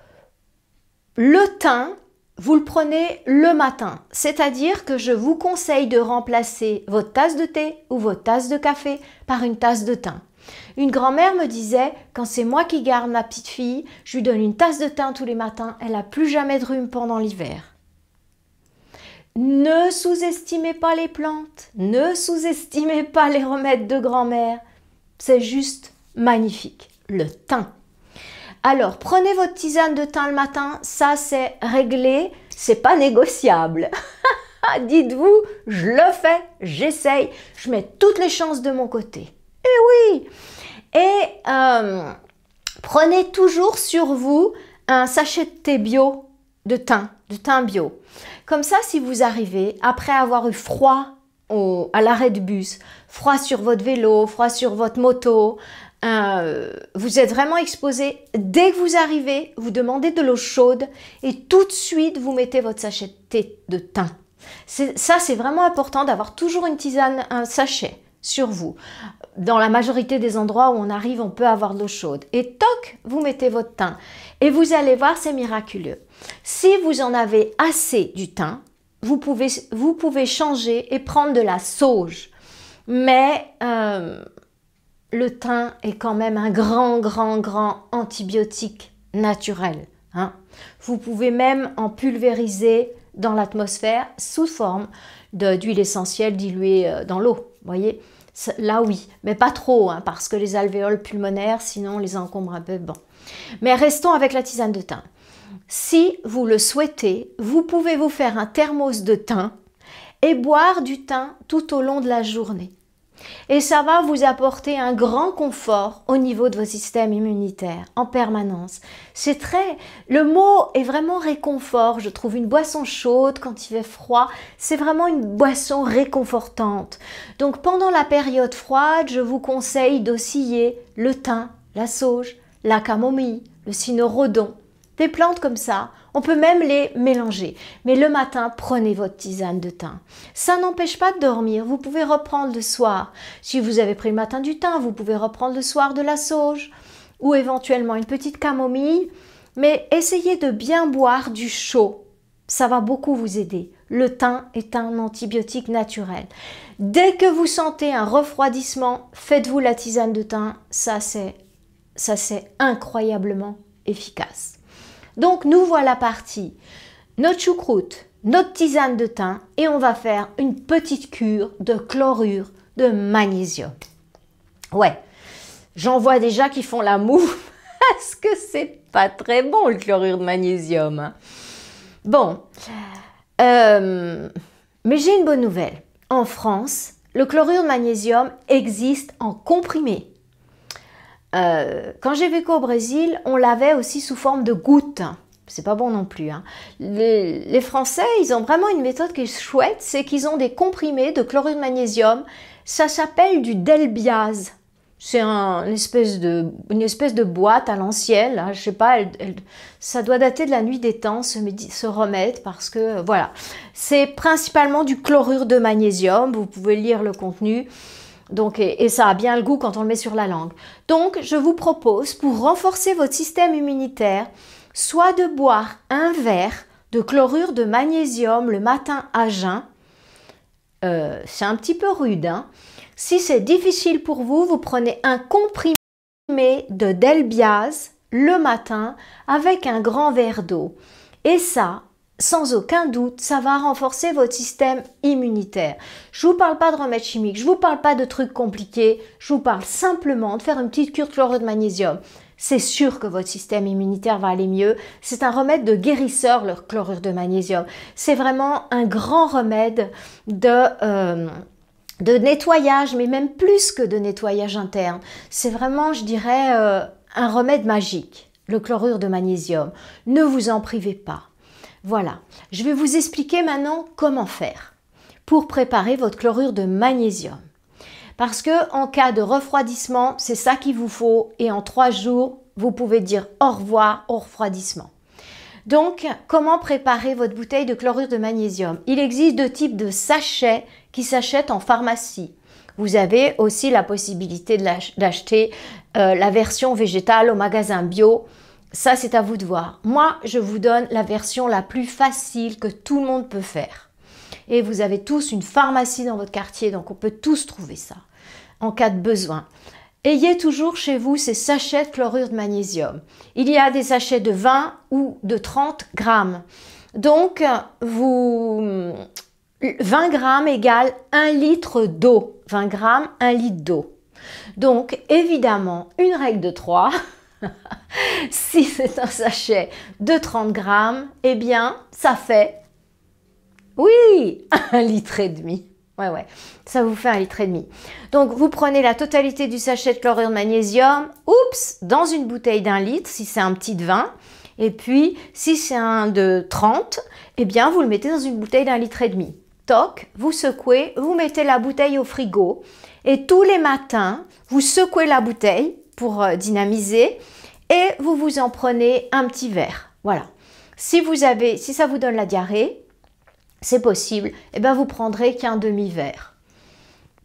S1: le thym, vous le prenez le matin. C'est-à-dire que je vous conseille de remplacer votre tasse de thé ou votre tasse de café par une tasse de thym. Une grand-mère me disait, quand c'est moi qui garde ma petite fille, je lui donne une tasse de thym tous les matins, elle n'a plus jamais de rhume pendant l'hiver. Ne sous-estimez pas les plantes, ne sous-estimez pas les remèdes de grand-mère. C'est juste magnifique, le thym. Alors, prenez votre tisane de thym le matin, ça c'est réglé, c'est pas négociable. Dites-vous, je le fais, j'essaye, je mets toutes les chances de mon côté. Eh oui Et euh, prenez toujours sur vous un sachet de thé bio, de thym, de thym bio. Comme ça, si vous arrivez, après avoir eu froid à l'arrêt de bus, froid sur votre vélo, froid sur votre moto, euh, vous êtes vraiment exposé. Dès que vous arrivez, vous demandez de l'eau chaude et tout de suite, vous mettez votre sachet de thym. Ça, c'est vraiment important d'avoir toujours une tisane, un sachet sur vous. Dans la majorité des endroits où on arrive, on peut avoir de l'eau chaude. Et toc, vous mettez votre thym. Et vous allez voir, c'est miraculeux. Si vous en avez assez du thym, vous pouvez, changer et prendre de la sauge. Mais euh, le thym est quand même un grand, grand, grand antibiotique naturel. Hein. Vous pouvez même en pulvériser dans l'atmosphère sous forme d'huile essentielle diluée euh, dans l'eau. voyez Là, oui, mais pas trop, hein, parce que les alvéoles pulmonaires, sinon, les encombre un peu. Bon. Mais restons avec la tisane de thym. Si vous le souhaitez, vous pouvez vous faire un thermos de thym et boire du thym tout au long de la journée. Et ça va vous apporter un grand confort au niveau de vos systèmes immunitaires, en permanence. C'est très, le mot est vraiment réconfort. Je trouve une boisson chaude quand il fait froid. C'est vraiment une boisson réconfortante. Donc pendant la période froide, je vous conseille d'osciller le thym, la sauge, la camomille, le cynorhodon. Des plantes comme ça, on peut même les mélanger. Mais le matin, prenez votre tisane de thym. Ça n'empêche pas de dormir, vous pouvez reprendre le soir. Si vous avez pris le matin du thym, vous pouvez reprendre le soir de la sauge ou éventuellement une petite camomille. Mais essayez de bien boire du chaud. Ça va beaucoup vous aider. Le thym est un antibiotique naturel. Dès que vous sentez un refroidissement, faites-vous la tisane de thym. Ça, c'est, ça, c'est incroyablement efficace. Donc nous voilà partis. Notre choucroute, notre tisane de thym et on va faire une petite cure de chlorure de magnésium. Ouais, j'en vois déjà qui font la moue parce que c'est pas très bon le chlorure de magnésium. Hein. Bon, euh, mais j'ai une bonne nouvelle. En France, le chlorure de magnésium existe en comprimé. Euh, quand j'ai vécu au Brésil, on l'avait aussi sous forme de gouttes. C'est pas bon non plus. Hein. Les, Français, ils ont vraiment une méthode qui est chouette, c'est qu'ils ont des comprimés de chlorure de magnésium. Ça s'appelle du Delbias. C'est une, espèce de, boîte à l'ancienne. Hein. je sais pas, ça doit dater de la nuit des temps, ce remède, parce que euh, voilà. C'est principalement du chlorure de magnésium. Vous pouvez lire le contenu et, ça a bien le goût quand on le met sur la langue. Donc, je vous propose, pour renforcer votre système immunitaire, soit de boire un verre de chlorure de magnésium le matin à jeun. Euh, c'est un petit peu rude. Hein. si c'est difficile pour vous, vous prenez un comprimé de Delbiase le matin avec un grand verre d'eau. Et ça, sans aucun doute, ça va renforcer votre système immunitaire. Je vous parle pas de remède chimiques, je vous parle pas de trucs compliqués, je vous parle simplement de faire une petite cure de chlorure de magnésium. C'est sûr que votre système immunitaire va aller mieux. C'est un remède de guérisseur, le chlorure de magnésium. C'est vraiment un grand remède de... Euh, nettoyage, mais même plus que de nettoyage interne. C'est vraiment, je dirais, euh, un remède magique, le chlorure de magnésium. Ne vous en privez pas. Voilà, je vais vous expliquer maintenant comment faire pour préparer votre chlorure de magnésium. Parce que en cas de refroidissement, c'est ça qu'il vous faut et en trois jours, vous pouvez dire au revoir au refroidissement. Donc, comment préparer votre bouteille de chlorure de magnésium Il existe deux types de sachets qui s'achètent en pharmacie. Vous avez aussi la possibilité d'acheter euh, la version végétale au magasin bio ça, c'est à vous de voir. Moi, je vous donne la version la plus facile que tout le monde peut faire. Et vous avez tous une pharmacie dans votre quartier, donc on peut tous trouver ça en cas de besoin. Ayez toujours chez vous ces sachets de chlorure de magnésium. Il y a des sachets de 20 ou de 30 grammes. Donc, vous, 20 grammes égale 1 litre d'eau. 20 grammes, 1 litre d'eau. Donc, évidemment, une règle de 3. si c'est un sachet de 30 grammes, eh bien, ça fait, oui, un litre et demi. Ouais, ouais, ça vous fait un litre et demi. Donc, vous prenez la totalité du sachet de chlorure de magnésium, oups, dans une bouteille d'un litre, si c'est un petit de vin. Et puis, si c'est un de 30, eh bien, vous le mettez dans une bouteille d'un litre et demi. Toc, vous secouez, vous mettez la bouteille au frigo. Et tous les matins, vous secouez la bouteille euh, dynamiser et vous vous en prenez un petit verre. Voilà. Si vous avez, si ça vous donne la diarrhée, c'est possible, et eh ben vous prendrez qu'un demi-verre.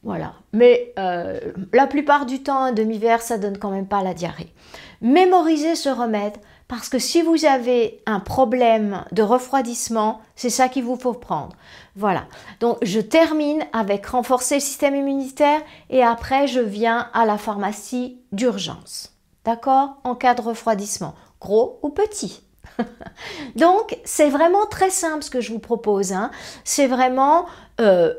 S1: Voilà. Mais euh, la plupart du temps, un demi-verre, ça donne quand même pas la diarrhée. Mémorisez ce remède parce que si vous avez un problème de refroidissement, c'est ça qu'il vous faut prendre. Voilà. Donc je termine avec renforcer le système immunitaire et après je viens à la pharmacie d'urgence. D'accord En cas de refroidissement, gros ou petit. Donc c'est vraiment très simple ce que je vous propose. Hein. C'est vraiment euh,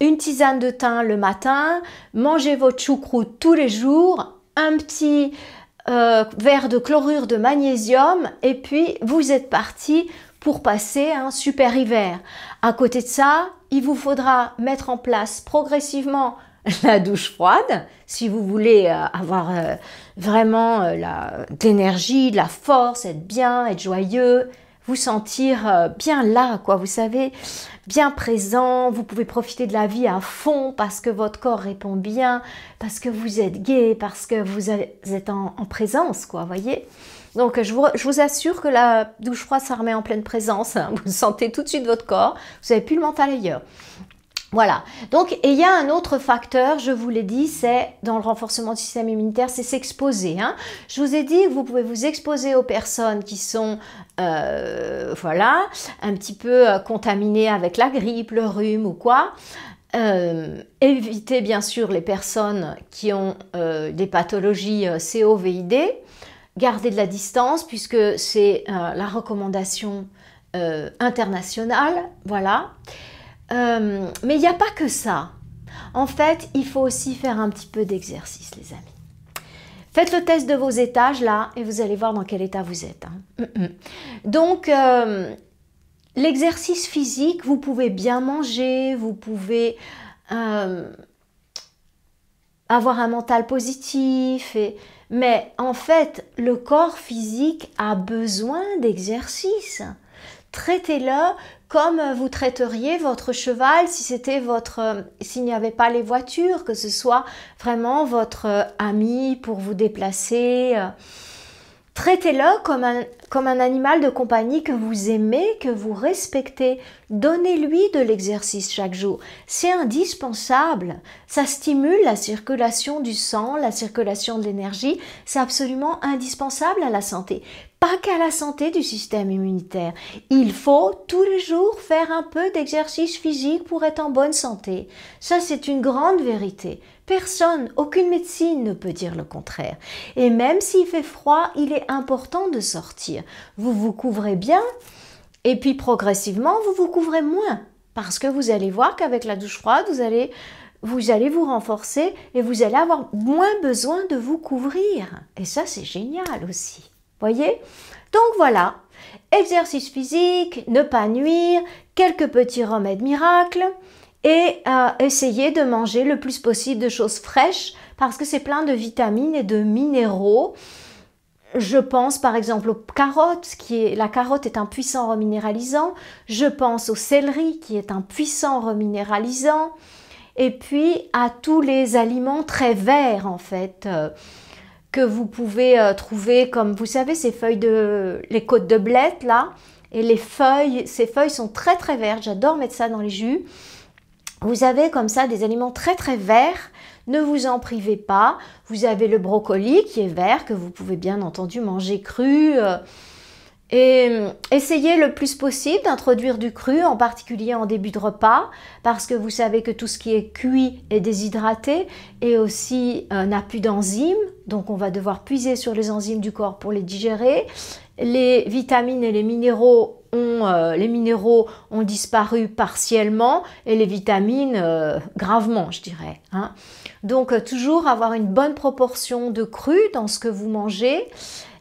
S1: une tisane de thym le matin, mangez votre choucroute tous les jours, un petit euh, verre de chlorure de magnésium et puis vous êtes parti pour passer un super hiver. À côté de ça, il vous faudra mettre en place progressivement la douche froide, si vous voulez euh, avoir euh, vraiment la de la force, être bien, être joyeux, vous sentir bien là, quoi, vous savez bien présent, vous pouvez profiter de la vie à fond parce que votre corps répond bien, parce que vous êtes gay, parce que vous êtes en, présence, quoi, voyez donc je vous, assure que la douche froide, ça remet en pleine présence. Hein. Vous sentez tout de suite votre corps, vous n'avez plus le mental ailleurs. Voilà. Donc, il y a un autre facteur, je vous l'ai dit, c'est dans le renforcement du système immunitaire, c'est s'exposer. Hein. Je vous ai dit que vous pouvez vous exposer aux personnes qui sont, euh, voilà, un petit peu euh, contaminées avec la grippe, le rhume ou quoi. Euh, évitez bien sûr les personnes qui ont des pathologies COVID. Gardez de la distance puisque c'est la recommandation internationale. Voilà. Euh, mais il n'y a pas que ça. En fait, il faut aussi faire un petit peu d'exercice, les amis. Faites le test de vos étages là et vous allez voir dans quel état vous êtes. Hein. Mm, mm. Donc, euh, l'exercice physique, vous pouvez bien manger, vous pouvez euh, avoir un mental positif, mais en fait, le corps physique a besoin d'exercice traitez-le comme vous traiteriez votre cheval si c'était votre euh, s'il n'y avait pas les voitures, que ce soit vraiment votre euh, ami pour vous déplacer. Euh, Traitez-le comme un, animal de compagnie que vous aimez, que vous respectez. Donnez-lui de l'exercice chaque jour. C'est indispensable. Ça stimule la circulation du sang, la circulation de l'énergie. C'est absolument indispensable à la santé. Pas qu'à la santé du système immunitaire. Il faut tous les jours faire un peu d'exercice physique pour être en bonne santé. Ça, c'est une grande vérité. Personne, aucune médecine ne peut dire le contraire. Et même s'il fait froid, il est important de sortir. Vous vous couvrez bien et puis progressivement, vous vous couvrez moins parce que vous allez voir qu'avec la douche froide, vous allez vous allez vous renforcer et vous allez avoir moins besoin de vous couvrir. Et ça, c'est génial aussi. Voyez Donc voilà, exercice physique, ne pas nuire, quelques petits remèdes miracles et euh, essayer essayez de manger le plus possible de choses fraîches parce que c'est plein de vitamines et de minéraux. Je pense par exemple aux carottes, qui est, la carotte est un puissant reminéralisant. Je pense au céleri, qui est un puissant reminéralisant. Et puis à tous les aliments très verts en fait, euh, que vous pouvez euh, trouver comme, vous savez, ces feuilles de, les côtes de blettes là. Et les feuilles, ces feuilles sont très très vertes, j'adore mettre ça dans les jus. Vous avez comme ça des aliments très très verts, ne vous en privez pas. Vous avez le brocoli qui est vert, que vous pouvez bien entendu manger cru. Euh, et euh, essayez le plus possible d'introduire du cru, en particulier en début de repas, parce que vous savez que tout ce qui est cuit est déshydraté et aussi euh, n'a plus d'enzymes, donc on va devoir puiser sur les enzymes du corps pour les digérer les vitamines et les minéraux ont, euh, les minéraux ont disparu partiellement et les vitamines euh, gravement, je dirais. Hein. Donc euh, toujours avoir une bonne proportion de cru dans ce que vous mangez.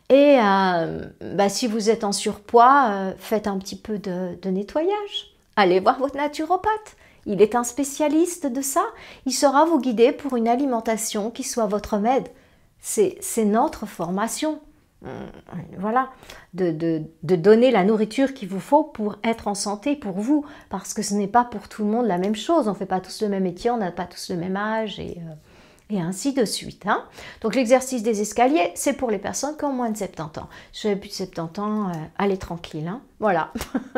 S1: Et bah, si vous êtes en surpoids, faites un petit peu de, de nettoyage. Allez voir votre naturopathe. Il est un spécialiste de ça. Il saura vous guider pour une alimentation qui soit votre remède. C'est notre formation. Euh, voilà, de, donner la nourriture qu'il vous faut pour être en santé pour vous, parce que ce n'est pas pour tout le monde la même chose. On ne fait pas tous le même métier, on n'a pas tous le même âge et, euh, ainsi de suite. Hein. Donc l'exercice des escaliers, c'est pour les personnes qui ont moins de 70 ans. Si j'avais plus de 70 ans, euh, allez tranquille. Hein. Voilà.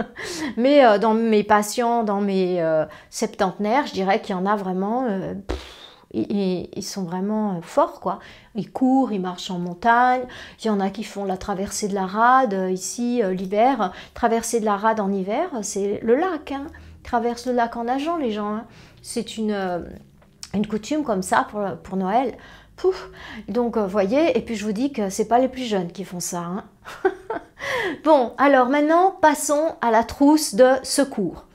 S1: Mais dans mes patients, dans mes euh, septentenaires, je dirais qu'il y en a vraiment ils, sont vraiment euh, forts, quoi. Ils courent, ils marchent en montagne. Il y en a qui font la traversée de la rade euh, ici euh, l'hiver. Traversée de la rade en hiver, c'est le lac. Hein. Traverse le lac en nageant, les gens. Hein. C'est une, coutume comme ça pour, Noël. Pouf Donc, voyez, et puis je vous dis que ce n'est pas les plus jeunes qui font ça. Hein. bon, alors maintenant, passons à la trousse de secours.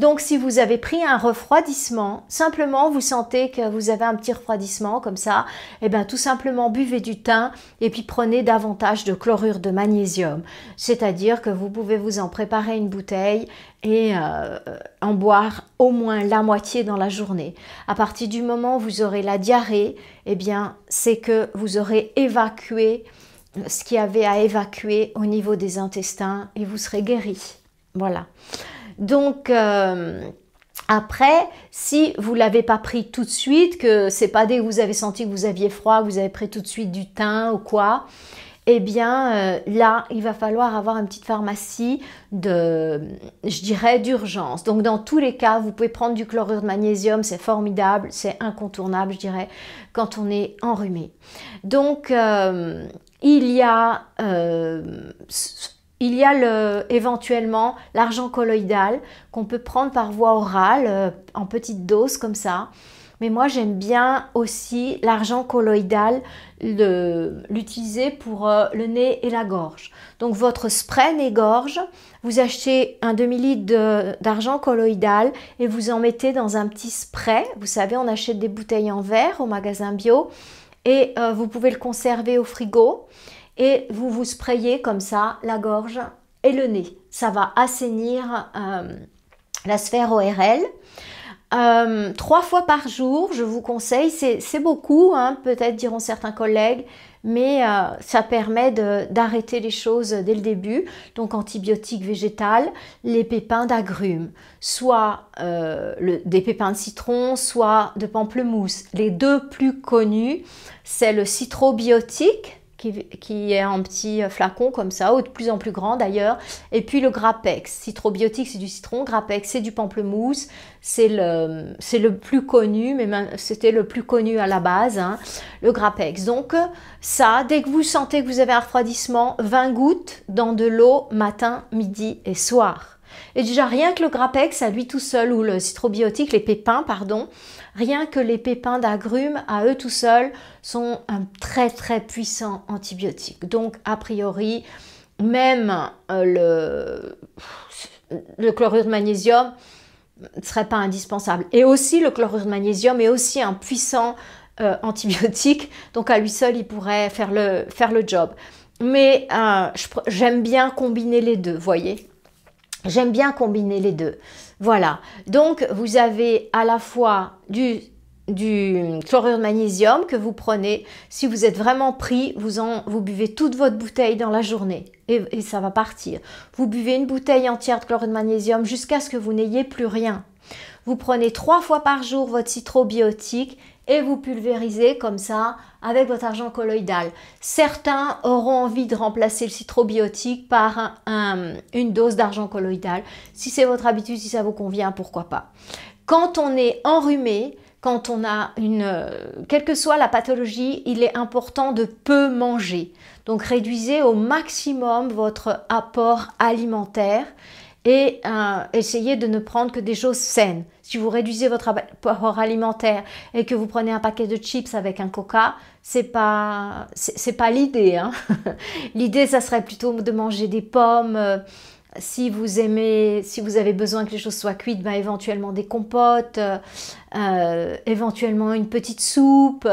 S1: Donc si vous avez pris un refroidissement, simplement vous sentez que vous avez un petit refroidissement comme ça, et eh bien tout simplement buvez du thym et puis prenez davantage de chlorure de magnésium. C'est-à-dire que vous pouvez vous en préparer une bouteille et euh, en boire au moins la moitié dans la journée. À partir du moment où vous aurez la diarrhée, et eh bien c'est que vous aurez évacué ce qu'il y avait à évacuer au niveau des intestins et vous serez guéri. Voilà. Donc, euh, après, si vous l'avez pas pris tout de suite, que c'est pas dès que vous avez senti que vous aviez froid, que vous avez pris tout de suite du thym ou quoi, eh bien euh, là, il va falloir avoir une petite pharmacie de, je dirais, d'urgence. Donc dans tous les cas, vous pouvez prendre du chlorure de magnésium, c'est formidable, c'est incontournable, je dirais, quand on est enrhumé. Donc euh, il y a il y a éventuellement l'argent colloïdal qu'on peut prendre par voie orale euh, en petite dose comme ça. Mais moi j'aime bien aussi l'argent colloïdal l'utiliser pour euh, le nez et la gorge. Donc votre spray nez-gorge, vous achetez un demi-litre d'argent colloïdal et vous en mettez dans un petit spray. Vous savez, on achète des bouteilles en verre au magasin bio et euh, vous pouvez le conserver au frigo et vous vous sprayez comme ça la gorge et le nez. Ça va assainir euh, la sphère ORL. Euh, trois fois par jour, je vous conseille, c'est beaucoup, hein, peut-être diront certains collègues, mais euh, ça permet d'arrêter les choses dès le début. Donc antibiotiques végétales, les pépins d'agrumes, soit des pépins de citron, soit de pamplemousse. Les deux plus connus, c'est le citrobiotique, qui, est en petit euh, flacon comme ça, ou de plus en plus grand d'ailleurs. Et puis le Grapex, citrobiotique, c'est du citron, Grapex, c'est du pamplemousse, c'est le, c'est le plus connu, mais c'était le plus connu à la base, hein, le Grapex. Donc ça, dès que vous sentez que vous avez un refroidissement, 20 gouttes dans de l'eau matin, midi et soir. Et déjà rien que le Grapex à lui tout seul, ou le citrobiotique, les pépins, pardon, Rien que les pépins d'agrumes à eux tout seuls sont un très très puissant antibiotique. Donc a priori, même euh, le, chlorure de magnésium ne serait pas indispensable. Et aussi le chlorure de magnésium est aussi un puissant euh, antibiotique, donc à lui seul il pourrait faire le, faire le job. Mais euh, j'aime bien combiner les deux, voyez. J'aime bien combiner les deux. Voilà. Donc, vous avez à la fois du, chlorure de magnésium que vous prenez. Si vous êtes vraiment pris, vous, buvez toute votre bouteille dans la journée et, et ça va partir. Vous buvez une bouteille entière de chlorure de magnésium jusqu'à ce que vous n'ayez plus rien. Vous prenez trois fois par jour votre citrobiotique et vous pulvérisez comme ça avec votre argent colloïdal. Certains auront envie de remplacer le citrobiotique par une dose d'argent colloïdal. Si c'est votre habitude, si ça vous convient, pourquoi pas. Quand on est enrhumé, quand on a une... Euh, quelle que soit la pathologie, il est important de peu manger. Donc réduisez au maximum votre apport alimentaire et euh, essayez de ne prendre que des choses saines. Si vous réduisez votre apport alimentaire et que vous prenez un paquet de chips avec un coca, c'est pas c'est pas l'idée. Hein. l'idée, ça serait plutôt de manger des pommes. Euh, si vous aimez, si vous avez besoin que les choses soient cuites, bah, éventuellement des compotes, euh, éventuellement une petite soupe.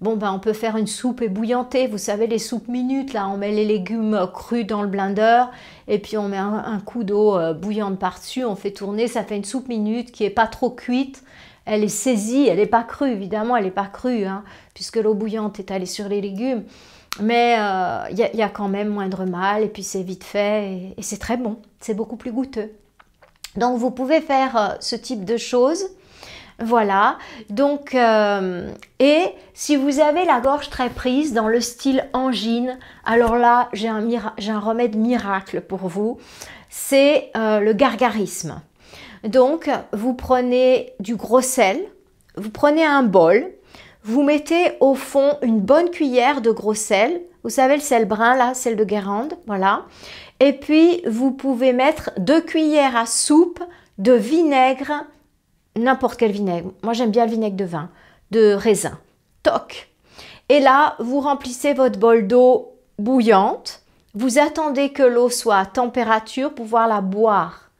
S1: Bon, ben, on peut faire une soupe ébouillantée. Vous savez, les soupes minutes, là, on met les légumes crus dans le blender et puis on met un, coup d'eau euh, bouillante par-dessus, on fait tourner, ça fait une soupe minute qui n'est pas trop cuite. Elle est saisie, elle n'est pas crue, évidemment, elle n'est pas crue, hein, puisque l'eau bouillante est allée sur les légumes. Mais il euh, y, a quand même moindre mal, et puis c'est vite fait, et, et c'est très bon, c'est beaucoup plus goûteux. Donc vous pouvez faire euh, ce type de choses. Voilà, donc, euh, et si vous avez la gorge très prise dans le style angine, alors là, j'ai un, remède miracle pour vous, c'est euh, le gargarisme. Donc, vous prenez du gros sel, vous prenez un bol, vous mettez au fond une bonne cuillère de gros sel, vous savez le sel brun là, celle de Guérande, voilà, et puis vous pouvez mettre deux cuillères à soupe de vinaigre n'importe quel vinaigre. Moi, j'aime bien le vinaigre de vin, de raisin. Toc. Et là, vous remplissez votre bol d'eau bouillante. Vous attendez que l'eau soit à température pour pouvoir la boire.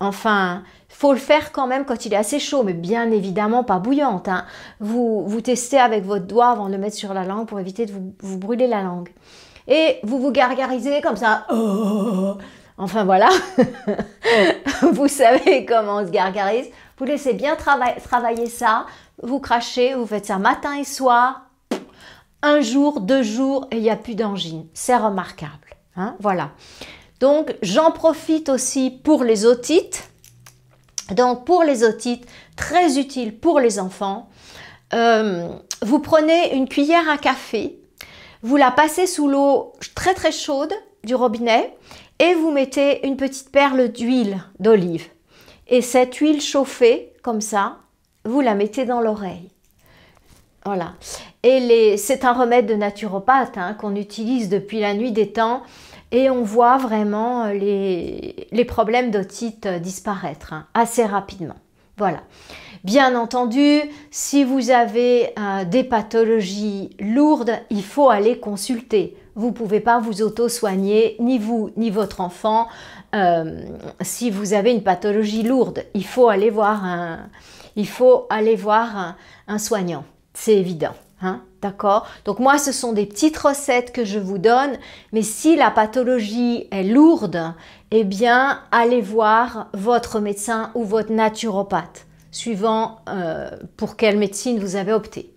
S1: Enfin, faut le faire quand même quand il est assez chaud, mais bien évidemment pas bouillante. Hein. Vous, vous testez avec votre doigt avant de le mettre sur la langue pour éviter de vous, vous brûler la langue. Et vous vous gargarisez comme ça. Oh. Enfin voilà, vous savez comment on se gargarise. Vous laissez bien travailler ça, vous crachez, vous faites ça matin et soir, un jour, deux jours, et il n'y a plus d'angine. C'est remarquable. Hein? Voilà. Donc, j'en profite aussi pour les otites. Donc, pour les otites, très utile pour les enfants. Euh, vous prenez une cuillère à café, vous la passez sous l'eau très très chaude du robinet et vous mettez une petite perle d'huile d'olive. Et cette huile chauffée, comme ça, vous la mettez dans l'oreille. Voilà. Et c'est un remède de naturopathe hein, qu'on utilise depuis la nuit des temps et on voit vraiment euh, les, problèmes d'otite euh, disparaître hein, assez rapidement. Voilà. Bien entendu, si vous avez euh, des pathologies lourdes, il faut aller consulter. Vous ne pouvez pas vous auto-soigner, ni vous, ni votre enfant. Euh, si vous avez une pathologie lourde, il faut aller voir un, il faut aller voir un, soignant. C'est évident. Hein, d'accord Donc moi, ce sont des petites recettes que je vous donne, mais si la pathologie est lourde, eh bien, allez voir votre médecin ou votre naturopathe, suivant euh, pour quelle médecine vous avez opté.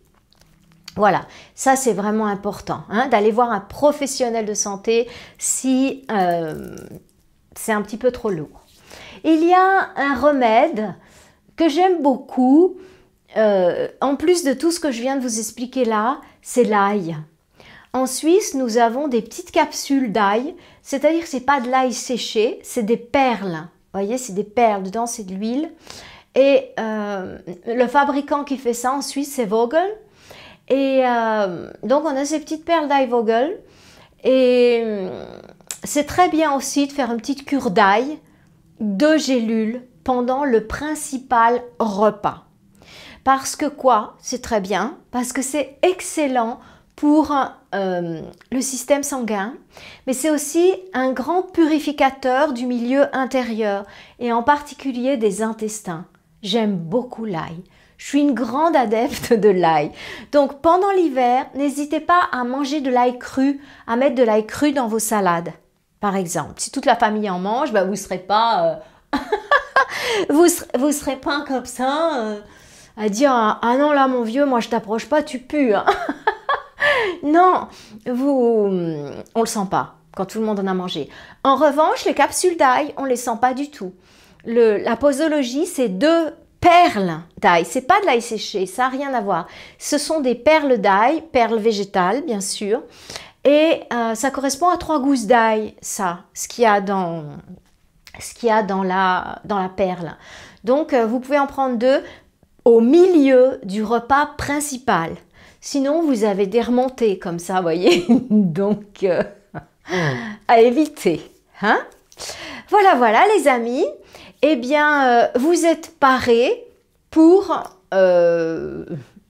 S1: Voilà, ça c'est vraiment important, hein, d'aller voir un professionnel de santé si euh, c'est un petit peu trop lourd. Il y a un remède que j'aime beaucoup, euh, en plus de tout ce que je viens de vous expliquer là, c'est l'ail. En Suisse, nous avons des petites capsules d'ail, c'est-à-dire c'est pas de l'ail séché, c'est des perles. Vous voyez, c'est des perles, dedans c'est de l'huile. Et euh, le fabricant qui fait ça en Suisse, c'est Vogel. Et euh, donc on a ces petites perles d'ail Vogel. Et c'est très bien aussi de faire une petite cure d'ail, de gélules pendant le principal repas. Parce que quoi C'est très bien, parce que c'est excellent pour euh, le système sanguin, mais c'est aussi un grand purificateur du milieu intérieur et en particulier des intestins. J'aime beaucoup l'ail. Je suis une grande adepte de l'ail. Donc pendant l'hiver, n'hésitez pas à manger de l'ail cru, à mettre de l'ail cru dans vos salades par exemple. Si toute la famille en mange, vous ne serez pas... vous, vous serez pas euh, comme euh, ça à dire Ah non, là, mon vieux, moi, je t'approche pas, tu pues. Hein. non, vous... On le sent pas quand tout le monde en a mangé. En revanche, les capsules d'ail, on les sent pas du tout. Le, la posologie, c'est deux perles d'ail. C'est pas de l'ail séché, ça n'a rien à voir. Ce sont des perles d'ail, perles végétales, bien sûr. Et euh, ça correspond à trois gousses d'ail, ça, ce qu'il y a dans la, perle. Donc euh, vous pouvez en prendre deux au milieu du repas principal. Sinon, vous avez des remontées comme ça, voyez. Donc, euh, hmm. à éviter. Hein voilà, voilà, les amis. Eh bien, vous êtes parés pour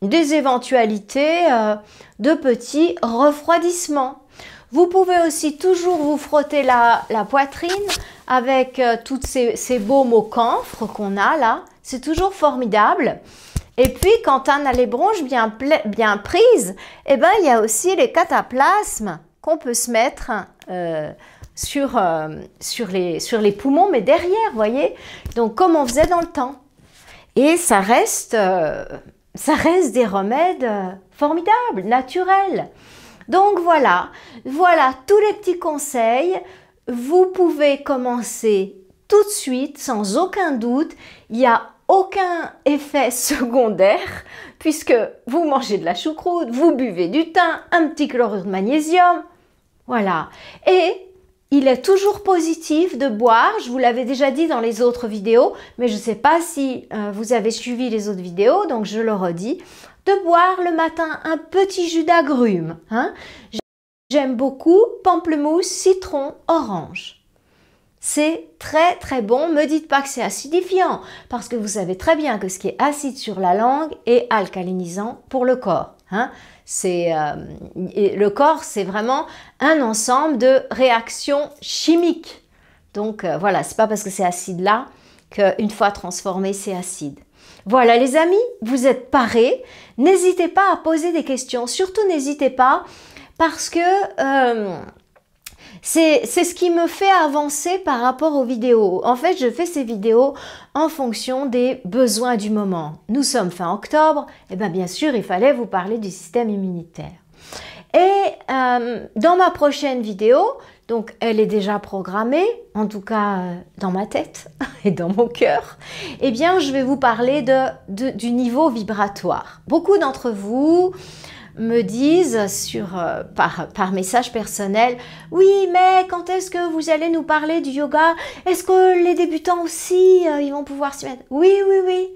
S1: des éventualités euh, de petits refroidissements. Vous pouvez aussi toujours vous frotter la, poitrine avec euh, toutes ces, beaux baumes au camphre qu'on a là. C'est toujours formidable. Et puis, quand on a les bronches bien, prises, eh ben, il y a aussi les cataplasmes qu'on peut se mettre euh, sur, les, poumons, mais derrière, vous voyez Donc, comme on faisait dans le temps. Et ça reste ça reste des remèdes euh, formidables, naturels. Donc voilà, voilà tous les petits conseils. Vous pouvez commencer tout de suite, sans aucun doute. Il n'y a aucun effet secondaire puisque vous mangez de la choucroute, vous buvez du thym, un petit chlorure de magnésium. Voilà. Et il est toujours positif de boire, je vous l'avais déjà dit dans les autres vidéos, mais je ne sais pas si euh, vous avez suivi les autres vidéos, donc je le redis, de boire le matin un petit jus d'agrumes. Hein. J'aime beaucoup pamplemousse, citron, orange. C'est très très bon. Me dites pas que c'est acidifiant parce que vous savez très bien que ce qui est acide sur la langue est alcalinisant pour le corps. Hein. c'est euh, le corps, c'est vraiment un ensemble de réactions chimiques. Donc euh, voilà, c'est pas parce que c'est acide là qu'une fois transformé, c'est acide. Voilà les amis, vous êtes parés. N'hésitez pas à poser des questions. Surtout n'hésitez pas parce que euh, c'est ce qui me fait avancer par rapport aux vidéos. En fait, je fais ces vidéos en fonction des besoins du moment. Nous sommes fin octobre, et eh bien bien sûr, il fallait vous parler du système immunitaire. Et euh, dans ma prochaine vidéo, donc elle est déjà programmée, en tout cas euh, dans ma tête et dans mon cœur, eh bien je vais vous parler de, de du niveau vibratoire. Beaucoup d'entre vous me disent sur, euh, par, message personnel, oui, mais quand est-ce que vous allez nous parler du yoga Est-ce que les débutants aussi, euh, ils vont pouvoir s'y mettre Oui, oui, oui.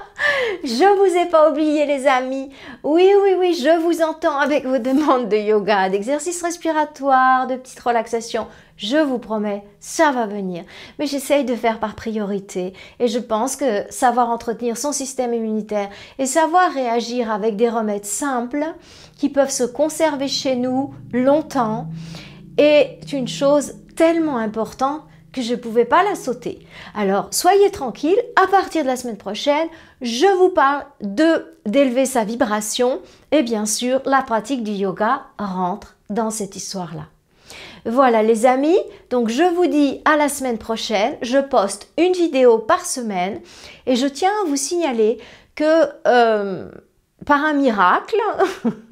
S1: je vous ai pas oublié les amis. Oui, oui, oui, je vous entends avec vos demandes de yoga, d'exercices respiratoires, de petites relaxations. Je vous promets, ça va venir. Mais j'essaye de faire par priorité. Et je pense que savoir entretenir son système immunitaire et savoir réagir avec des remèdes simples qui peuvent se conserver chez nous longtemps est une chose tellement importante que je ne pouvais pas la sauter. Alors, soyez tranquille, à partir de la semaine prochaine, je vous parle de d'élever sa vibration et bien sûr, la pratique du yoga rentre dans cette histoire-là. Voilà les amis, donc je vous dis à la semaine prochaine, je poste une vidéo par semaine et je tiens à vous signaler que euh, par un miracle,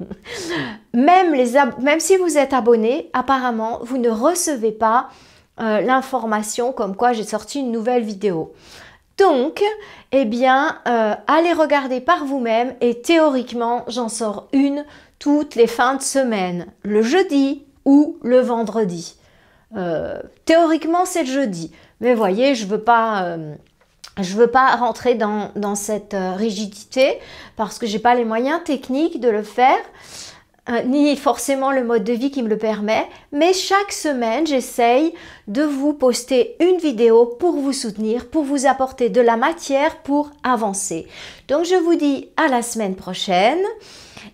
S1: même, les même si vous êtes abonné, apparemment vous ne recevez pas euh, l'information comme quoi j'ai sorti une nouvelle vidéo. Donc, eh bien, euh, allez regarder par vous-même et théoriquement, j'en sors une toutes les fins de semaine, le jeudi ou le vendredi. Euh, théoriquement, c'est le jeudi. Mais voyez, je ne veux pas... Euh, je veux pas rentrer dans, cette euh, rigidité parce que j'ai pas les moyens techniques de le faire, ni forcément le mode de vie qui me le permet. Mais chaque semaine, j'essaye de vous poster une vidéo pour vous soutenir, pour vous apporter de la matière pour avancer. Donc je vous dis à la semaine prochaine.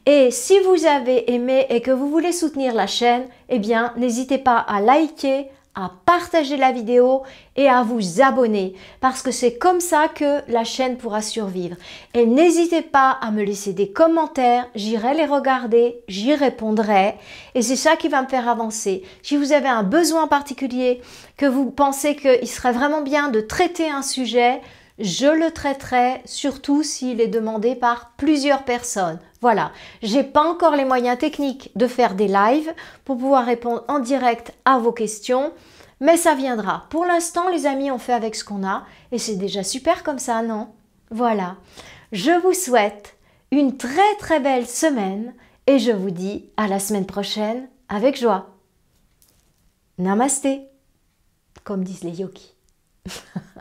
S1: Et si vous avez aimé et que vous voulez soutenir la chaîne, eh bien, n'hésitez pas à liker, à partager la vidéo et à vous abonner parce que c'est comme ça que la chaîne pourra survivre. Et n'hésitez pas à me laisser des commentaires, j'irai les regarder, j'y répondrai et c'est ça qui va me faire avancer. Si vous avez un besoin particulier, que vous pensez qu'il serait vraiment bien de traiter un sujet, je le traiterai surtout s'il est demandé par plusieurs personnes. Voilà, j'ai pas encore les moyens techniques de faire des lives pour pouvoir répondre en direct à vos questions, mais ça viendra. Pour l'instant, les amis, on fait avec ce qu'on a et c'est déjà super comme ça, non Voilà. Je vous souhaite une très très belle semaine et je vous dis à la semaine prochaine avec joie. Namasté, comme disent les yogis.